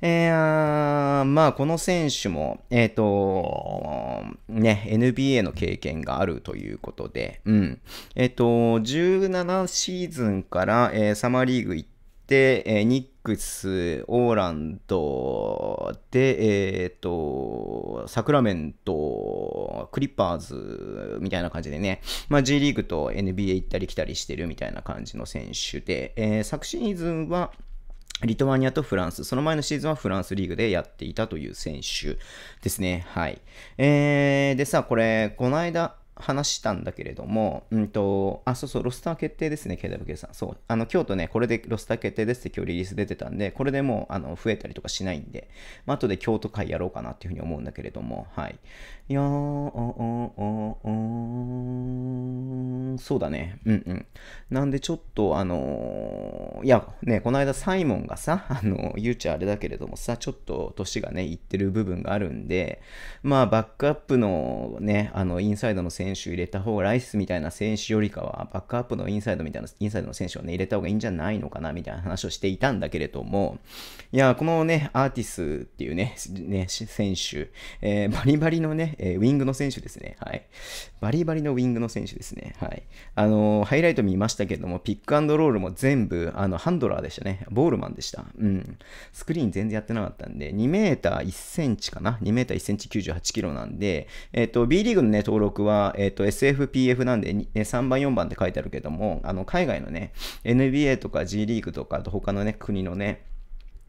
えー、まあ、この選手も、えっ、ー、と、ね、NBA の経験があるということで、うん。えっ、ー、と、17シーズンから、えー、サマーリーグ行って、えー、クス、オーランドで、えっ、ー、と、サクラメント、クリッパーズみたいな感じでね、まあ、G リーグと NBA 行ったり来たりしてるみたいな感じの選手で、えー、昨シーズンは、リトアニアとフランス、その前のシーズンはフランスリーグでやっていたという選手ですね。はい。えー、でさ、これ、この間、話したんだけれども、うんと、あ、そうそう、ロスター決定ですね、KWK さん。そう。あの、京都ね、これでロスター決定ですって今日リリース出てたんで、これでもう、あの、増えたりとかしないんで、まあ、後で京都会やろうかなっていうふうに思うんだけれども、はい。いやー、おおおそうだね。うんうん。なんで、ちょっと、あのー、いや、ね、この間、サイモンがさ、あの、ゆうちゃんあれだけれどもさ、ちょっと年がね、いってる部分があるんで、まあ、バックアップのね、あの、インサイドの選選手入れた方が、ライスみたいな選手よりかは、バックアップのインサイドみたいな、インサイドの選手をね、入れた方がいいんじゃないのかな、みたいな話をしていたんだけれども、いや、このね、アーティスっていうね、ね選手、えー、バリバリのね、えー、ウィングの選手ですね。はい。バリバリのウィングの選手ですね。はい。あのー、ハイライト見ましたけども、ピックアンドロールも全部、あの、ハンドラーでしたね。ボールマンでした。うん。スクリーン全然やってなかったんで、2メーター1センチかな。2メーター1センチ98キロなんで、えっ、と、B リーグのね、登録は、えっ、ー、と、SFPF なんで、3番、4番って書いてあるけども、あの、海外のね、NBA とか G リーグとか、他のね、国のね、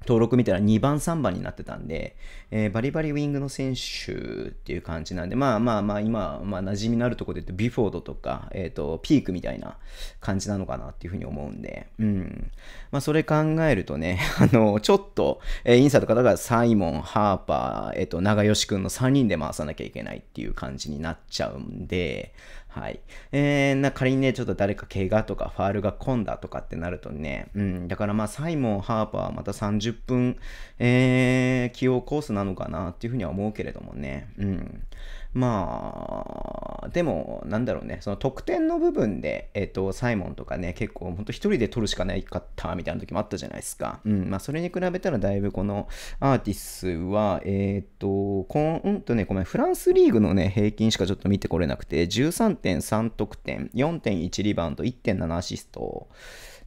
登録見たら2番、3番になってたんで、えー、バリバリウィングの選手っていう感じなんで、まあまあまあ今、まあ馴染みのあるところで言うと、ビフォードとか、えっ、ー、と、ピークみたいな感じなのかなっていうふうに思うんで、うん。まあそれ考えるとね、あの、ちょっと、えー、インサート方がサイモン、ハーパー、えっ、ー、と、長吉くんの3人で回さなきゃいけないっていう感じになっちゃうんで、はい。えー、な、仮にね、ちょっと誰か怪我とかファールが混んだとかってなるとね、うん、だからまあ、サイモン、ハーパー、また30分、えー、起用コースなのかなっていうふうには思うけれどもね、うん。まあ、でも、なんだろうね、その得点の部分で、えっ、ー、と、サイモンとかね、結構、ほんと一人で取るしかないかったみたいな時もあったじゃないですか。うん、まあ、それに比べたら、だいぶこのアーティスは、えっ、ー、と、こん、うんとね、ごめん、フランスリーグのね、平均しかちょっと見てこれなくて、13.3得点、4.1リバウンド、1.7アシスト。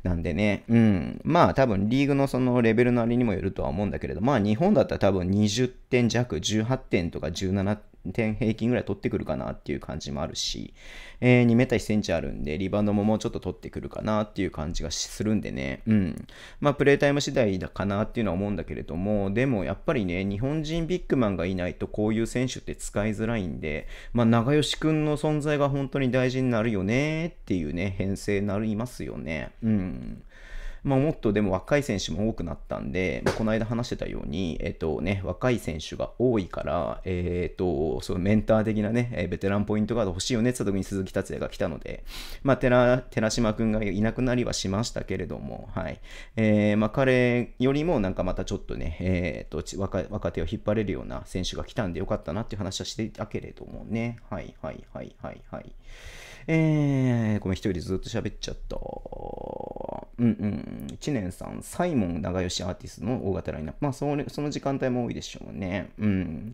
なんでね、うん、まあ多分リーグのそのレベルのありにもよるとは思うんだけれど、まあ日本だったら多分20点弱、18点とか17点平均ぐらい取ってくるかなっていう感じもあるし、えー、2メーター1センチあるんで、リバウンドももうちょっと取ってくるかなっていう感じがするんでね、うん。まあ、プレータイム次第だかなっていうのは思うんだけれども、でもやっぱりね、日本人ビッグマンがいないとこういう選手って使いづらいんで、まあ、長吉くんの存在が本当に大事になるよねっていうね、編成になりますよね。うん。まあ、もっとでも若い選手も多くなったんで、まあ、この間話してたように、えっとね、若い選手が多いから、えっとそのメンター的なね、ベテランポイントガード欲しいよねって言った時に鈴木達也が来たので、まあ、寺寺島君がいなくなりはしましたけれども、はいえーまあ、彼よりもなんかまたちょっとね、えっと若若手を引っ張れるような選手が来たんでよかったなっていう話はしていたけれどもね、はいはいはいはいはい。えー、ごめん、一人でずっと喋っちゃった。うんうん。知念さん、サイモン長吉アーティストの大型ラインナップ。まあそ、その時間帯も多いでしょうね。うん。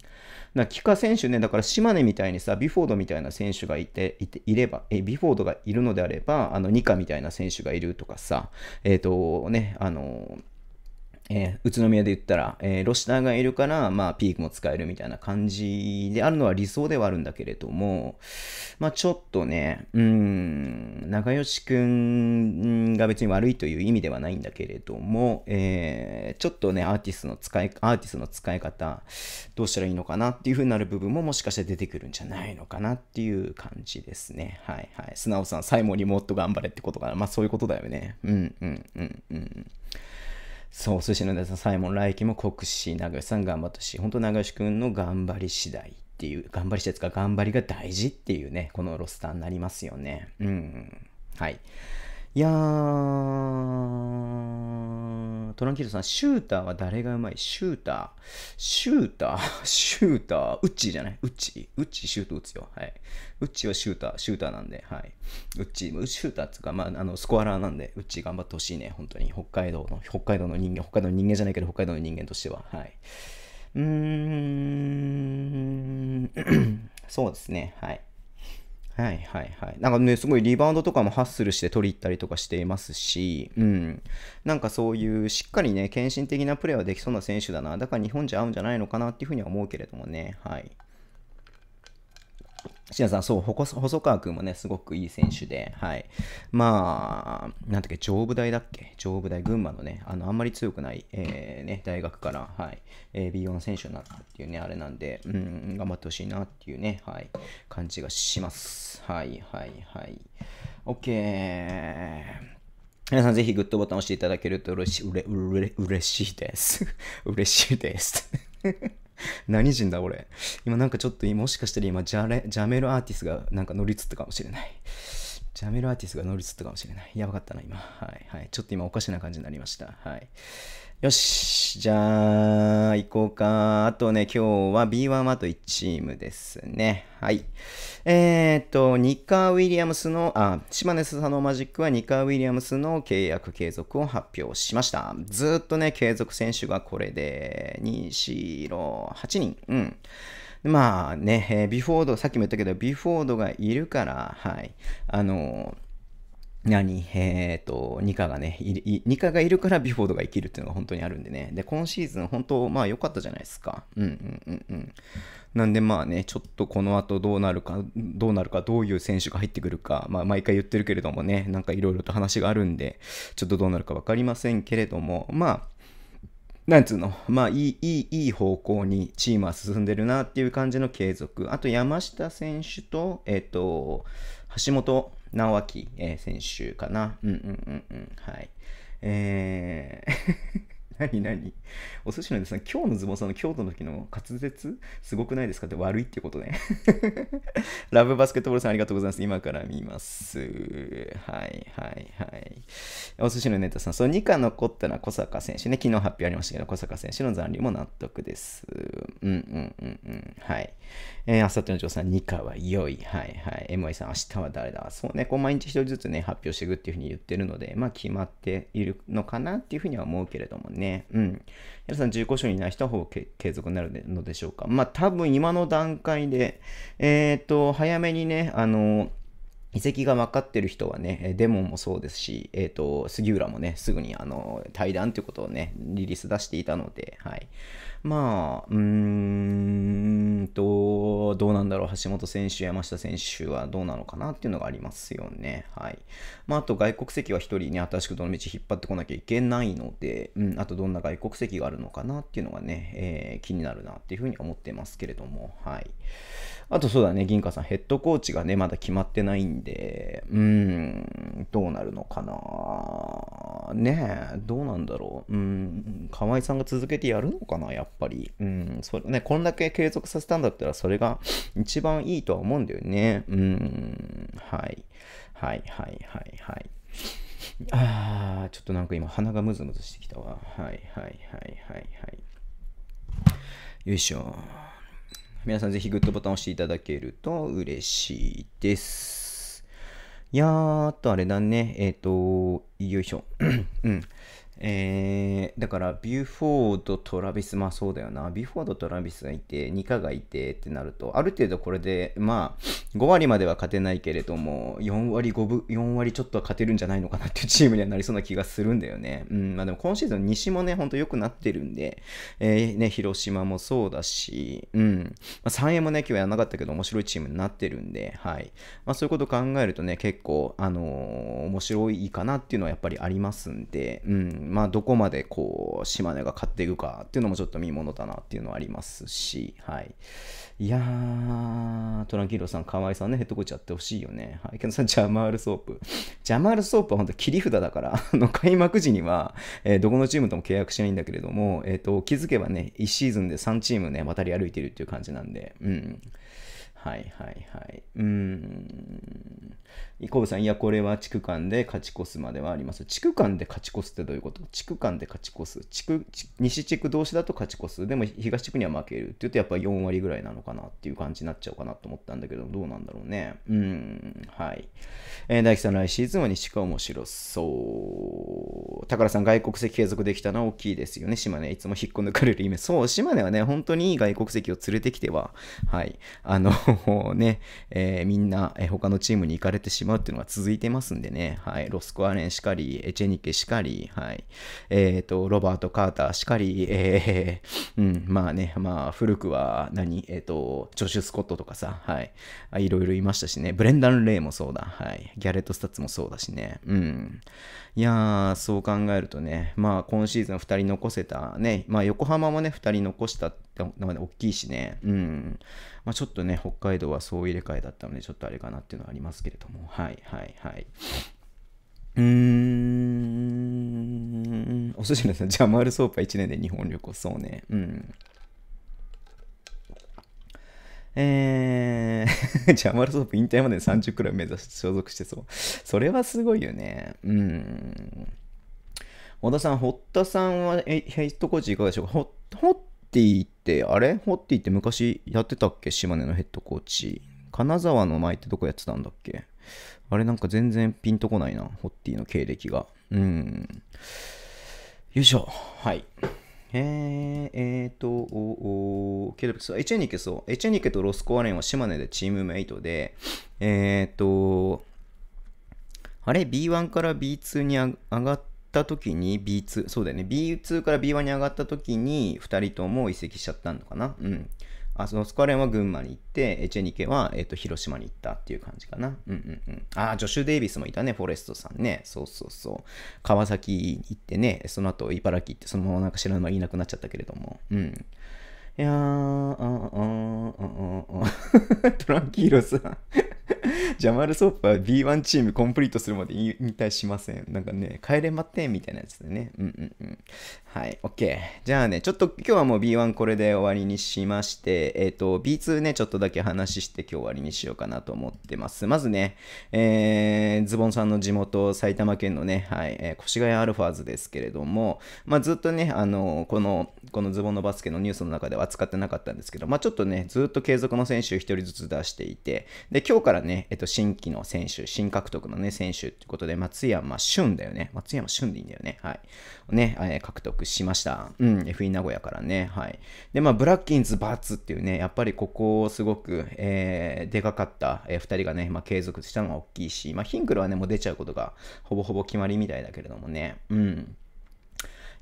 な、キカ選手ね、だから島根みたいにさ、ビフォードみたいな選手がいて、いていれば、え、ビフォードがいるのであれば、あの、ニカみたいな選手がいるとかさ、えっ、ー、と、ね、あの、えー、宇都宮で言ったら、えー、ロシターがいるから、まあ、ピークも使えるみたいな感じであるのは理想ではあるんだけれども、まあ、ちょっとね、うん、長吉くんが別に悪いという意味ではないんだけれども、えー、ちょっとね、アーティストの使い、アーティストの使い方、どうしたらいいのかなっていうふうになる部分ももしかして出てくるんじゃないのかなっていう感じですね。はいはい。素直さん、最後にもっと頑張れってことかな。まあ、そういうことだよね。うんうんうんうん。そう、寿司の皆さん、サイモン来季も国士、長吉さん頑張ったし本当長吉くんの頑張り次第っていう、頑張り次第ですか、頑張りが大事っていうね、このロスターになりますよね。うん。はい。いやー、トランキーさん、シューターは誰がうまいシューター、シューター、シューター、ウッチーじゃないウッチー、ウッチーシュート打つよ。はい。ウッチーはシューター、シューターなんで、はい。ウッチー、シューターっていうか、まあ、あの、スコアラーなんで、ウッチー頑張ってほしいね。本当に、北海道の、北海道の人間、北海道の人間じゃないけど、北海道の人間としては、はい。うーん、そうですね、はい。はいはいはい。なんかね、すごいリバウンドとかもハッスルして取り行ったりとかしていますし、うん。なんかそういうしっかりね、献身的なプレーはできそうな選手だな。だから日本じゃ合うんじゃないのかなっていうふうには思うけれどもね。はい。シナさん、そう、細川君もね、すごくいい選手で、はい。まあ、なんだっけ、上部大だっけ上部大、群馬のね、あの、あんまり強くない、えー、ね、大学から、はい、えー、B4 選手になったっていうね、あれなんで、うん、頑張ってほしいなっていうね、はい、感じがします。はい、はい、はい。OK。皆さんぜひグッドボタンを押していただけると嬉し嬉しいです。嬉しいです。何人だ俺。今なんかちょっと、もしかしたら今ジャレ、ジャメルアーティスがなんか乗り移ったかもしれない。ジャメルアーティスが乗り移ったかもしれない。やばかったな、今。はい、はい。ちょっと今おかしな感じになりました。はい。よし。じゃあ、行こうか。あとね、今日は B1 あと1チームですね。はい。えー、っと、ニカ・ウィリアムスの、あ、島根スサノマジックはニカ・ウィリアムスの契約継続を発表しました。ずっとね、継続選手がこれで、2、4、6、8人。うん。まあね、えビフォード、さっきも言ったけど、ビフォードがいるから、はい。あのー何えっ、ー、と、ニカがね、ニカがいるからビフォードが生きるっていうのが本当にあるんでね。で、今シーズン本当、まあ良かったじゃないですか。うんうんうんうん。なんでまあね、ちょっとこの後どうなるか、どうなるか、どういう選手が入ってくるか、まあ毎回言ってるけれどもね、なんかいろいろと話があるんで、ちょっとどうなるかわかりませんけれども、まあ、なんつうの、まあ、いい、いい、いい方向にチームは進んでるなっていう感じの継続。あと、山下選手と、えっ、ー、と、橋本直明、えー、選手かな。うんうんうんうん。はい。えー何何お寿司のですね、今日のズボンさんの京都の時の滑舌すごくないですかって悪いってことね。ラブバスケットボールさんありがとうございます。今から見ます。はいはいはい。お寿司のネタさん、その2巻残ったのは小坂選手ね。昨日発表ありましたけど、小坂選手の残留も納得です。うんうんうんうん。はい。えー、あさってのジさん、2巻は良い。はいはい。m イさん、明日は誰だそうね、こう毎日1人ずつね、発表していくっていうふうに言ってるので、まあ決まっているのかなっていうふうには思うけれどもね。ね。うん。皆さん、重己承認ない人方ほ継続になるのでしょうか。まあ、多分今の段階で、えっ、ー、と、早めにね、あのー遺跡が分かってる人はね、デモンもそうですし、えっ、ー、と、杉浦もね、すぐにあの、対談ということをね、リリース出していたので、はい。まあ、うーんと、どうなんだろう、橋本選手、山下選手はどうなのかなっていうのがありますよね。はい。まあ、あと外国籍は1人ね、新しくどの道引っ張ってこなきゃいけないので、うん、あとどんな外国籍があるのかなっていうのがね、えー、気になるなっていうふうに思ってますけれども、はい。あとそうだね、銀河さん、ヘッドコーチがね、まだ決まってないんで、うーん、どうなるのかなねえ、どうなんだろう。うん、河合さんが続けてやるのかな、やっぱり。うん、それね、こんだけ継続させたんだったら、それが一番いいとは思うんだよね。うん、はい。はい、はい、はい、はい。あー、ちょっとなんか今、鼻がムズムズしてきたわ。はい、はい、はい、はい、はい。よいしょ。皆さんぜひグッドボタンを押していただけると嬉しいです。いやー、っとあれだね。えっ、ー、と、よいしょ。うん。えー、だから、ビューフォード、トラビス、まあそうだよな。ビューフォード、トラビスがいて、ニカがいてってなると、ある程度これで、まあ、5割までは勝てないけれども、4割5分、4割ちょっとは勝てるんじゃないのかなっていうチームにはなりそうな気がするんだよね。うん、まあでも今シーズン西もね、ほんと良くなってるんで、えー、ね、広島もそうだし、うん、まあ、3円もね、今日やらなかったけど、面白いチームになってるんで、はい。まあそういうこと考えるとね、結構、あのー、面白いかなっていうのはやっぱりありますんで、うん、まあ、どこまでこう島根が勝っていくかっていうのもちょっと見ものだなっていうのはありますし、はい、いやー、トランキーロさん、河合さんね、ヘッドコーチやってほしいよね。はい、けどさ、ジャマール・ソープ。ジャマール・ソープは本当切り札だから、あの開幕時には、えー、どこのチームとも契約しないんだけれども、えーと気づけばね、1シーズンで3チームね、渡り歩いてるっていう感じなんで、うん。はいはいはい。うん。イコさん、いや、これは地区間で勝ち越すまではあります。地区間で勝ち越すってどういうこと地区間で勝ち越す地区西地区同士だと勝ち越す。でも東地区には負けるって言うと、やっぱ4割ぐらいなのかなっていう感じになっちゃうかなと思ったんだけど、どうなんだろうね。うん、はい。えー、大樹さん、来シーズンは西区は面白そう。高田さん、外国籍継続できたのは大きいですよね。島根、いつも引っこ抜かれる夢。そう、島根はね、本当にいい外国籍を連れてきては、はい。あのね、えー、みんな、えー、他のチームに行かれてしまう。しまうっていうのが続いてますんでね、はい、ロスコアレンしかり、エチェニケしかり、はい、えっ、ー、と、ロバート・カーターしかり、えー、うん、まあね、まあ、古くは何、えっ、ー、と、ジョシュ・スコットとかさ、はい、いろいろいましたしね、ブレンダン・レイもそうだ、はい、ギャレット・スタッツもそうだしね、うん。いやー、そう考えるとね、まあ、今シーズン2人残せたね、まあ、横浜もね、2人残したってなん大きいしね、うん。まあ、ちょっとね、北海道は総入れ替えだったので、ちょっとあれかなっていうのはありますけれども、はいはいはい。うーん、お寿司のさん、ジャマール・ソーパ1年で日本旅行、そうね。うん。えー、ジャマルソープ引退まで30くらい目指して所属してそう。それはすごいよね。うん。小田さん、堀田さんは、え、ヘイトコーチいかがでしょうかホッティ、あれホッティって昔やってたっけ島根のヘッドコーチ。金沢の前ってどこやってたんだっけあれなんか全然ピンとこないな。ホッティの経歴が。うん。よいしょ。はい。えー、えーと、おおケルプス、エチェニケそう。エチェニケとロスコアレンは島根でチームメイトで、えーと、あれ ?B1 から B2 に上がった時に B2、そうだよね、B2 から B1 に上がった時に2人とも移籍しちゃったのかな。うん。あ、そのスコアレンは群馬に行って、エチェニケは、えーと、広島に行ったっていう感じかな。うんうんうん。あ、ジョシュ・デイビスもいたね、フォレストさんね。そうそうそう。川崎行ってね、その後茨城行って、そのままなんか知らないのいなくなっちゃったけれども。うん。いやー、あーあーあーあー トランキーロさん ジャマル・ソープは B1 チームコンプリートするまで引退しません。なんかね、帰れまってんみたいなやつでね。うんうんうん。はい、OK。じゃあね、ちょっと今日はもう B1 これで終わりにしまして、えっ、ー、と、B2 ね、ちょっとだけ話して今日終わりにしようかなと思ってます。まずね、えー、ズボンさんの地元、埼玉県のね、はい、えー、越谷アルファーズですけれども、まあずっとね、あの、この、このズボンのバスケのニュースの中では扱ってなかったんですけど、まあちょっとね、ずっと継続の選手1人ずつ出していて、で、今日からね、えっと、新規の選手、新獲得のね、選手ということで、松山俊だよね。松山俊でいいんだよね。はい。ね、獲得しました。うん、FE 名古屋からね。はい。で、まあ、ブラッキンズ、バーツっていうね、やっぱりここをすごく、えー、でかかった、えー、2人がね、まあ、継続したのが大きいし、まあ、ヒンクルはね、もう出ちゃうことがほぼほぼ決まりみたいだけれどもね。うん。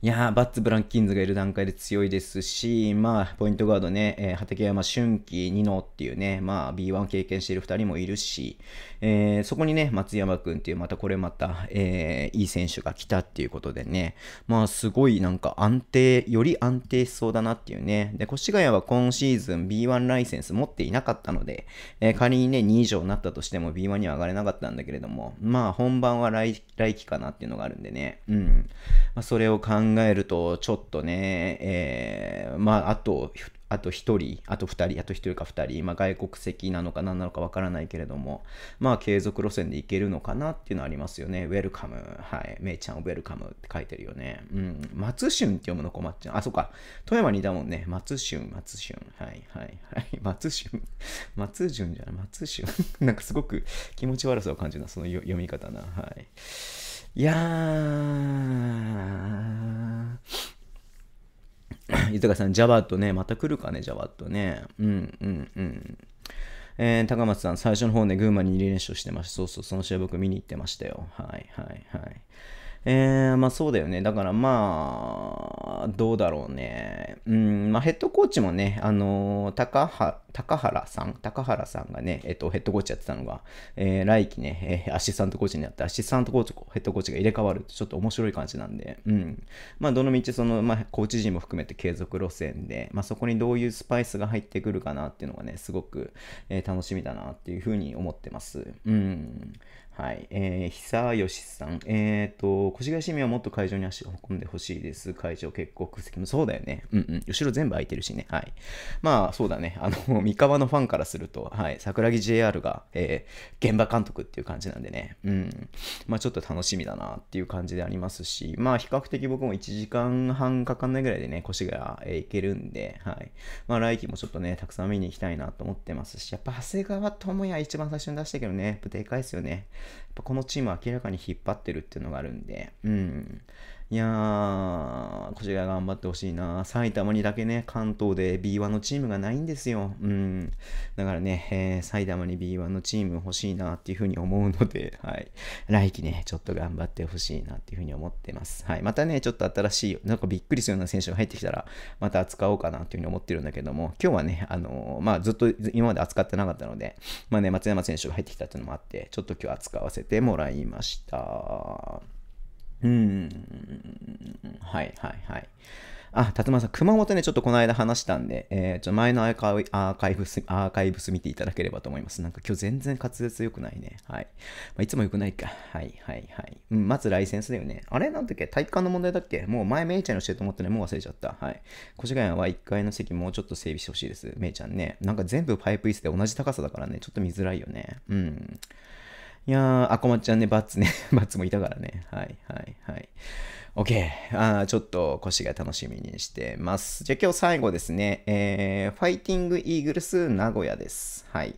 いやー、バッツ・ブランキンズがいる段階で強いですし、まあ、ポイントガードね、えー、畠山春季ニノっていうね、まあ、B1 経験している2人もいるし、えー、そこにね、松山君っていう、またこれまた、えー、いい選手が来たっていうことでね、まあ、すごいなんか安定、より安定しそうだなっていうね。で、越谷は今シーズン B1 ライセンス持っていなかったので、えー、仮にね、2以上になったとしても B1 には上がれなかったんだけれども、まあ、本番は来来期かなっていうのがあるんでね、うん。まあ、それを考ええると、ちょっとね、えー、まあ、あと、あと1人、あと2人、あと1人か2人、まあ、外国籍なのか何なのかわからないけれども、まあ、継続路線でいけるのかなっていうのありますよね。ウェルカム。はい。めいちゃんウェルカムって書いてるよね。うん。松春って読むの困っちゃう。あ、そっか。富山にいたもんね。松春、松春。はい、はい、はい。松春。松潤じゃない。松春。なんかすごく気持ち悪さを感じるな、その読み方な。はい。いやー、豊さん、ジャバットね、また来るかね、ジャバットね。うんうんうん。えー、高松さん、最初の方ね、群馬にリレーションしてました。そうそう、その試合僕見に行ってましたよ。はいはいはい。えー、まあそうだよね。だからまあ、どうだろうね。うん、まあヘッドコーチもね、あのー、高高原さん高原さんがね、えっと、ヘッドコーチやってたのが、えー、来季ね、えー、アシスタントコーチになって、アシスタントコーチ、ヘッドコーチが入れ替わるってちょっと面白い感じなんで、うん。まあ、どの道、その、まあ、コーチ陣も含めて継続路線で、まあ、そこにどういうスパイスが入ってくるかなっていうのがね、すごく、えー、楽しみだなっていうふうに思ってます。うん。はい。えー、久吉さん。えっ、ー、と、越谷市民はもっと会場に足を運んでほしいです。会場結構空席もそうだよね。うんうん。後ろ全部空いてるしね。はい。まあ、そうだね。あの、三河のファンからすると、はい。桜木 JR が、えー、現場監督っていう感じなんでね。うん。まあ、ちょっと楽しみだなっていう感じでありますし、まあ、比較的僕も1時間半かかんないぐらいでね、越谷、えー、行けるんで、はい。まあ、来季もちょっとね、たくさん見に行きたいなと思ってますし、やっぱ長谷川智也一番最初に出したけどね、舞台ぱかいですよね。このチーム明らかに引っ張ってるっていうのがあるんで、うん。いやー、こちら頑張ってほしいな。埼玉にだけね、関東で B1 のチームがないんですよ。うん。だからね、えー、埼玉に B1 のチーム欲しいなっていうふうに思うので、はい。来季ね、ちょっと頑張ってほしいなっていうふうに思ってます。はい。またね、ちょっと新しい、なんかびっくりするような選手が入ってきたら、また扱おうかなっていうふうに思ってるんだけども、今日はね、あのー、まあ、ずっと今まで扱ってなかったので、まあね、松山選手が入ってきたっていうのもあって、ちょっと今日扱わせてもらいました。うん、はいはいはい。あ、辰馬さん、熊本ね、ちょっとこの間話したんで、えー、ちょ前のアーカイアーカイブス、アーカイブス見ていただければと思います。なんか今日全然滑舌良くないね。はい。まあ、いつも良くないか。はいはいはい。うん、まずライセンスだよね。あれなんだっけ体育館の問題だっけもう前、めいちゃんの教てと思ってね、もう忘れちゃった。はい。越谷は1階の席もうちょっと整備してほしいです。めいちゃんね。なんか全部パイプ椅子で同じ高さだからね、ちょっと見づらいよね。うん。いやー、あこまちゃんね、バッツね、バッツもいたからね。はいはいはい。OK。あちょっと腰が楽しみにしてます。じゃあ今日最後ですね。えー、ファイティングイーグルス名古屋です。はい。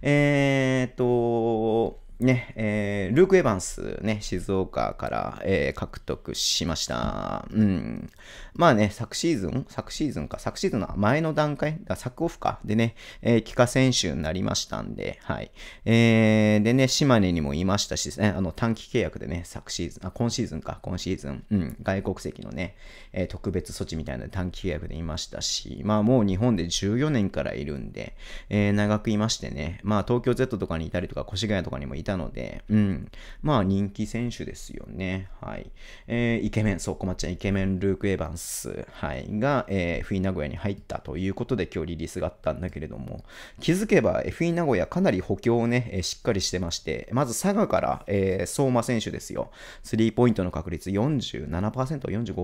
えーと、ね、えー、ルーク・エヴァンスね、静岡から、えー、獲得しました。うん。まあね、昨シーズン、昨シーズンか、昨シーズンの前の段階、だ昨オフか、でね、えー、帰化選手になりましたんで、はい。えー、でね、島根にもいましたし、ね、あの短期契約でね、昨シーズン、あ、今シーズンか、今シーズン、うん、外国籍のね、えー、特別措置みたいな短期契約でいましたし、まあもう日本で14年からいるんで、えー、長くいましてね、まあ東京 Z とかにいたりとか、越谷とかにもいたので、うん。まあ人気選手ですよね。はい。えー、イケメン、そう、こまちゃん、イケメン、ルーク・エヴァンス、はい、が、えー、FE 名古屋に入ったということで今日リリースがあったんだけれども、気づけば FE 名古屋かなり補強をね、えー、しっかりしてまして、まず佐賀から、えー、相馬選手ですよ。スリーポイントの確率47%、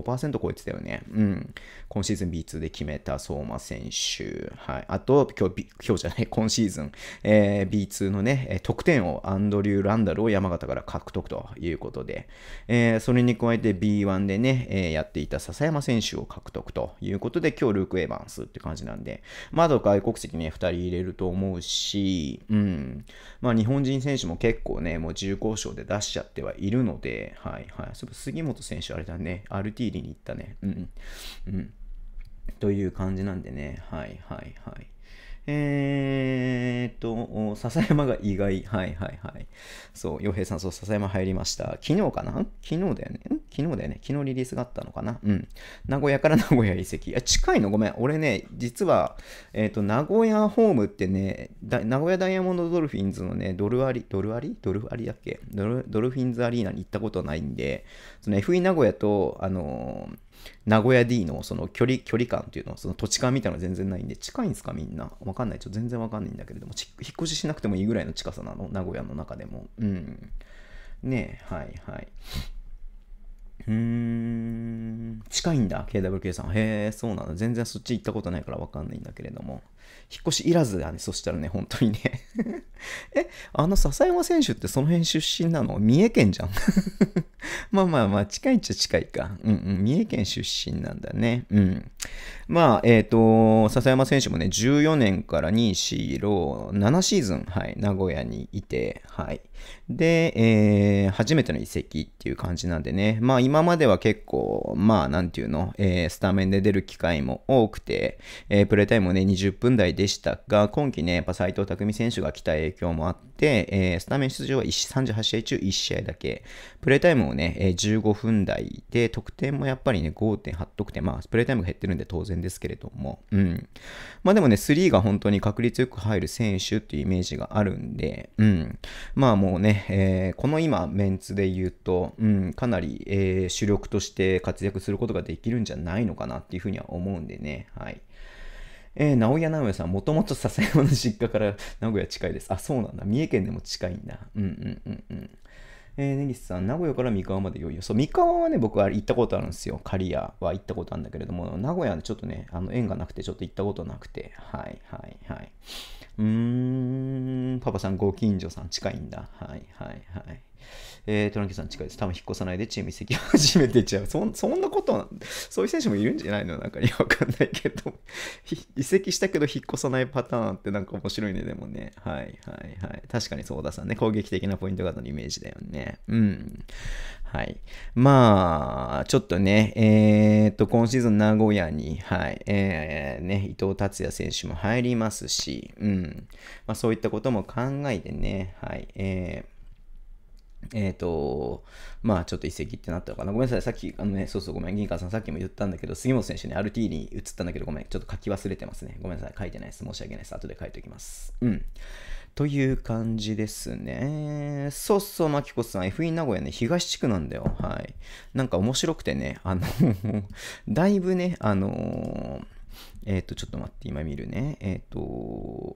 45%超えてたよね。うん。今シーズン B2 で決めた相馬選手。はい。あと、今日、今日じゃない、今シーズン、えー、B2 のね、得点王ドリュー・ランダルを山形から獲得ということで、えー、それに加えて B1 でね、えー、やっていた笹山選手を獲得ということで、今日ルーク・エヴァンスって感じなんで、まだ外国籍ね、2人入れると思うし、うん、まあ、日本人選手も結構ね、もう重厚賞で出しちゃってはいるので、はいはい、そ杉本選手、あれだね、アルティーリに行ったね、うん、うん。という感じなんでね。はいはいはい。えー、っと、笹山が意外。はいはいはい。そう、洋平さん、そう、笹山入りました。昨日かな昨日だよね昨日だよね昨日リリースがあったのかなうん。名古屋から名古屋移籍。あ、近いのごめん。俺ね、実は、えー、っと、名古屋ホームってね、名古屋ダイヤモンドドルフィンズのね、ドルアリ、ドルアリドルアリだっけドルドルフィンズアリーナに行ったことないんで、その FE 名古屋と、あのー名古屋 D のその距離、距離感っていうのは、その土地感みたいなのは全然ないんで、近いんですかみんな。わかんない。ちょっと全然わかんないんだけれども、引っ越ししなくてもいいぐらいの近さなの名古屋の中でも。うん。ねえ、はいはい。うーん、近いんだ、KWK さん。へえ、そうなの全然そっち行ったことないからわかんないんだけれども。引っ越しいらずだね。そしたらね、本当にね え、あの笹山選手ってその辺出身なの三重県じゃん まあまあまあ、近いっちゃ近いか。うんうん、三重県出身なんだね。うん。まあ、えっ、ー、と、笹山選手もね、14年から2 4、6、7シーズン、はい、名古屋にいて、はい。で、えー、初めての移籍っていう感じなんでね、まあ今までは結構、まあなんていうの、えー、スタメンで出る機会も多くて、えー、プレータイムもね、20分台ででしたが、今季ね、やっぱ斎藤匠選手が来た影響もあって、えー、スタメン出場は38試合中1試合だけ、プレータイムをね、え15分台で、得点もやっぱりね、5.8得点、まあ、プレータイムが減ってるんで当然ですけれども、うん。まあでもね、3が本当に確率よく入る選手っていうイメージがあるんで、うん。まあもうね、えー、この今、メンツで言うと、うん、かなり、えー、主力として活躍することができるんじゃないのかなっていうふうには思うんでね、はい。えー、直屋直屋さん、もともと笹山の実家から 名古屋近いです。あ、そうなんだ。三重県でも近いんだ。うんうんうんうん。えー、根岸さん、名古屋から三河までいよいよ。そう、三河はね、僕は行ったことあるんですよ。刈谷は行ったことあるんだけれども、名古屋はちょっとね、あの縁がなくて、ちょっと行ったことなくて。はいはいはい。うーん、パパさん、ご近所さん、近いんだ。はいはいはい。えー、トランキーさん近いです。多分引っ越さないでチーム移籍始めてちゃう。そ そんなこと、そういう選手もいるんじゃないのなんかよくわかんないけど。移籍したけど引っ越さないパターンってなんか面白いね、でもね。はいはいはい。確かにそうださんね。攻撃的なポイントガードのイメージだよね。うん。はい。まあ、ちょっとね、えー、っと、今シーズン名古屋に、はい、えー、ね、伊藤達也選手も入りますし、うん。まあ、そういったことも考えてね、はい、えー、えっ、ー、と、まあちょっと一席ってなったのかな。ごめんなさい。さっき、あのね、そうそうごめん。銀川さんさっきも言ったんだけど、杉本選手ね、RT に移ったんだけど、ごめん。ちょっと書き忘れてますね。ごめんなさい。書いてないです。申し訳ないです。後で書いておきます。うん。という感じですね。そうそう、まきこさん。FE 名古屋ね、東地区なんだよ。はい。なんか面白くてね、あのだいぶね、あのーえっ、ー、と、ちょっと待って、今見るね。えっ、ー、と、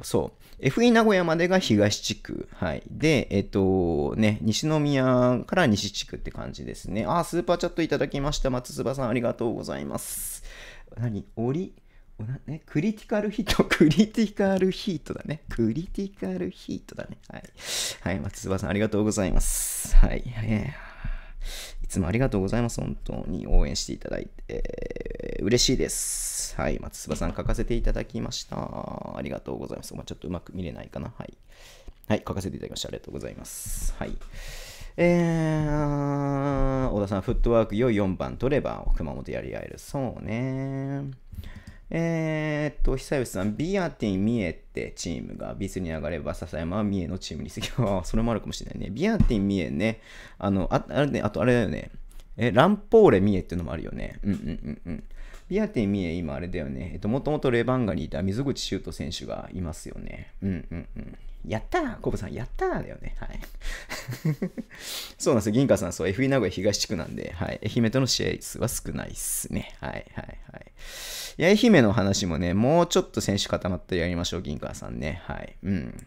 そう、FE 名古屋までが東地区。はい。で、えっと、ね、西宮から西地区って感じですね。あ、スーパーチャットいただきました。松翼さん、ありがとうございます。何折りね、クリティカルヒート、クリティカルヒートだね。クリティカルヒートだね。はい。はい、松翼さん、ありがとうございます。はい。いつもありがとうございます。本当に応援していただいて、嬉しいです。はい。松葉さん書かせていただきました。ありがとうございます。まあ、ちょっとうまく見れないかな。はい。はい。書かせていただきました。ありがとうございます。はい。えー、小田さん、フットワーク良い4番取れば熊本やり合える。そうね。えー、っと、久吉さん、ビアティン、ミエってチームがビスに上がれば、笹山はミエのチームに移籍。あそれもあるかもしれないね。ビアティン、ミエね。あの、ああれね、あとあれだよね。え、ランポーレ、ミエっていうのもあるよね。うんうんうんうん。ビアティン、ミエ、今あれだよね。えっと、もともとレバンガにいた水口修斗選手がいますよね。うんうんうん。やったーコブさん、やったーだよね。はい。そうなんですよ。銀河さん、そう、FE 名古屋東地区なんで、はい。愛媛との試合数は少ないっすね。はい、はい、はい。いや、愛媛の話もね、もうちょっと選手固まってやりましょう、銀河さんね。はい。うん。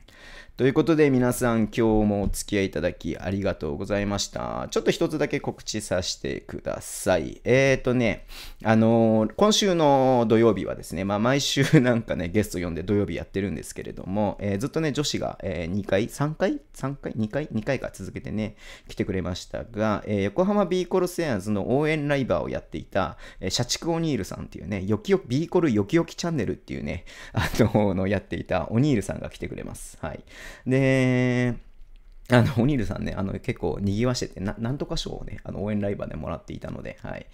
ということで皆さん今日もお付き合いいただきありがとうございました。ちょっと一つだけ告知させてください。えっ、ー、とね、あのー、今週の土曜日はですね、まあ毎週 なんかね、ゲスト呼んで土曜日やってるんですけれども、えー、ずっとね、女子が、え2回、3回 ?3 回 ?2 回 ?2 回か続けてね、来てくれましたが、え横浜 B コルセアーズの応援ライバーをやっていた、え社畜オニールさんっていうね、よきよき、B コルよきよきチャンネルっていうね、あののやっていたオニールさんが来てくれます。はい。で、あの、オニールさんね、あの、結構賑わしてて、な、なんとか賞をね、あの、応援ライバーでもらっていたので、はい。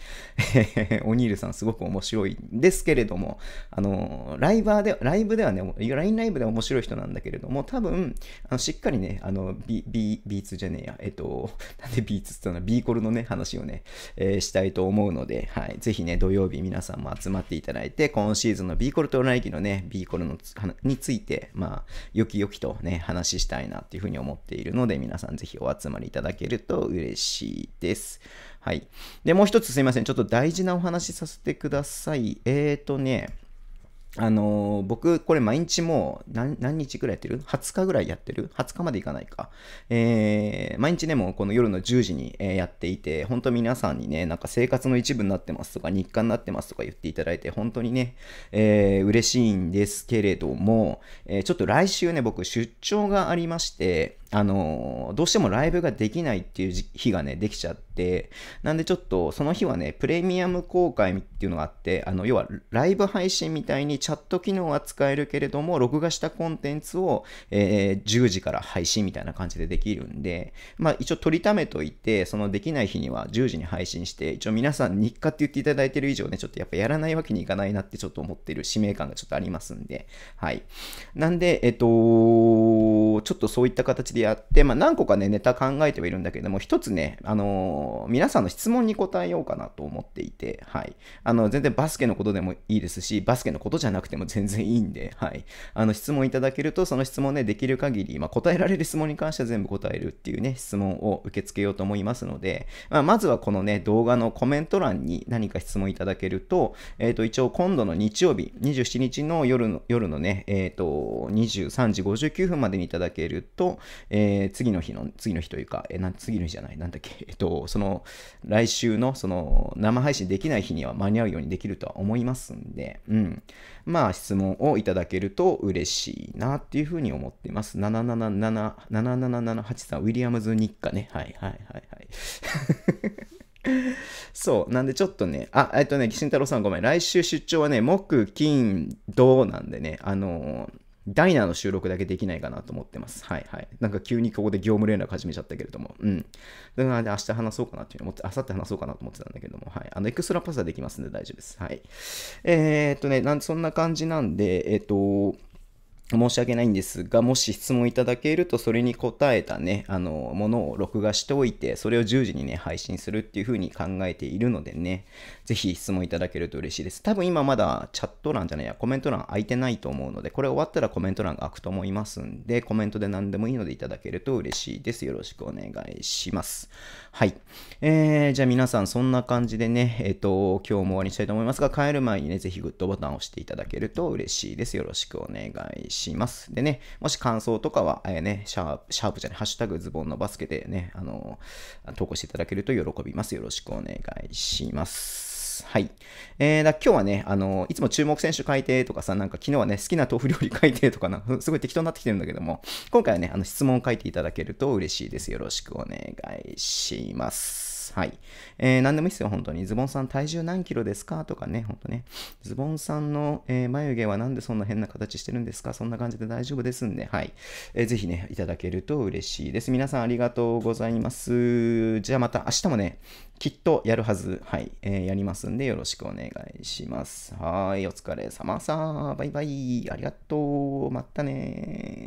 オニールさんすごく面白いんですけれども、あの、ライバーで、ライブではね、ラインライブでは面白い人なんだけれども、多分、あのしっかりね、あの、B、B、ツじゃねえや、えっと、なんで B2 って言ったの ?B コルのね、話をね、えー、したいと思うので、はい。ぜひね、土曜日皆さんも集まっていただいて、今シーズンの B コルと来季のね、B コルのについて、まあ、よきよきとね、話したいなっていうふうに思っているので、ので、皆さんぜひお集まりいただけると嬉しいです。はい。で、もう一つすいません。ちょっと大事なお話させてください。えーとね、あのー、僕、これ毎日もう何日ぐらいやってる ?20 日ぐらいやってる ?20 日までいかないか。えー、毎日ね、もうこの夜の10時に、えやっていて、本当皆さんにね、なんか生活の一部になってますとか、日課になってますとか言っていただいて、本当にね、えー、嬉しいんですけれども、えー、ちょっと来週ね、僕出張がありまして、あのどうしてもライブができないっていう日がね、できちゃって、なんでちょっとその日はね、プレミアム公開っていうのがあって、あの、要はライブ配信みたいにチャット機能は使えるけれども、録画したコンテンツを、えー、10時から配信みたいな感じでできるんで、まあ一応取りためといて、そのできない日には10時に配信して、一応皆さん日課って言っていただいてる以上ね、ちょっとやっぱやらないわけにいかないなってちょっと思ってる使命感がちょっとありますんで、はい。なんで、えっと、ちょっとそういった形でやって、まあ、何個かね、ネタ考えてはいるんだけれども、一つね、あのー、皆さんの質問に答えようかなと思っていて、はい。あの、全然バスケのことでもいいですし、バスケのことじゃなくても全然いいんで、はい。あの、質問いただけると、その質問ね、できる限り、まあ、答えられる質問に関しては全部答えるっていうね、質問を受け付けようと思いますので、まあ、まずはこのね、動画のコメント欄に何か質問いただけると、えっ、ー、と、一応今度の日曜日、27日の夜の、夜のね、えっ、ー、と、23時59分までにいただけると、えー、次の日の、次の日というか、えー、次の日じゃない、なんだっけ、えっと、その、来週の、その、生配信できない日には間に合うようにできるとは思いますんで、うん。まあ、質問をいただけると嬉しいなっていうふうに思っています。777、7778さん、ウィリアムズ日課ね。はいはいはいはい。そう。なんでちょっとね、あ、えっとね、岸太郎さんごめん。来週出張はね、木、金、土なんでね、あのーダイナーの収録だけできないかなと思ってます。はいはい。なんか急にここで業務連絡始めちゃったけれども。うん。だから、明日話そうかなっていうの思って、明後日話そうかなと思ってたんだけども。はい。あの、エクストラパスはできますんで大丈夫です。はい。えー、っとね、なんそんな感じなんで、えー、っと、申し訳ないんですが、もし質問いただけると、それに答えたね、あの、ものを録画しておいて、それを10時にね、配信するっていうふうに考えているのでね、ぜひ質問いただけると嬉しいです。多分今まだチャット欄じゃないや、コメント欄空いてないと思うので、これ終わったらコメント欄が開くと思いますんで、コメントで何でもいいのでいただけると嬉しいです。よろしくお願いします。はい。えー、じゃあ皆さんそんな感じでね、えっ、ー、と、今日も終わりにしたいと思いますが、帰る前にね、ぜひグッドボタンを押していただけると嬉しいです。よろしくお願いします。でね、もし感想とかは、えー、ね、シャープ、シャープじゃない、ハッシュタグズボンのバスケでね、あの、投稿していただけると喜びます。よろしくお願いします。。はい。えー、だ今日はね、あの、いつも注目選手書いてとかさ、なんか昨日はね、好きな豆腐料理書いてとかな、すごい適当になってきてるんだけども、今回はね、あの質問を書いていただけると嬉しいです。よろしくお願いします。はい。えー、何でもいいですよ、本当に。ズボンさん体重何キロですかとかね、本当ね。ズボンさんの、えー、眉毛はなんでそんな変な形してるんですかそんな感じで大丈夫ですんで、はい。えー、ぜひね、いただけると嬉しいです。皆さんありがとうございます。じゃあまた明日もね、きっとやるはず、はい、えー、やりますんでよろしくお願いします。はい、お疲れ様さ。バイバイ。ありがとう。またね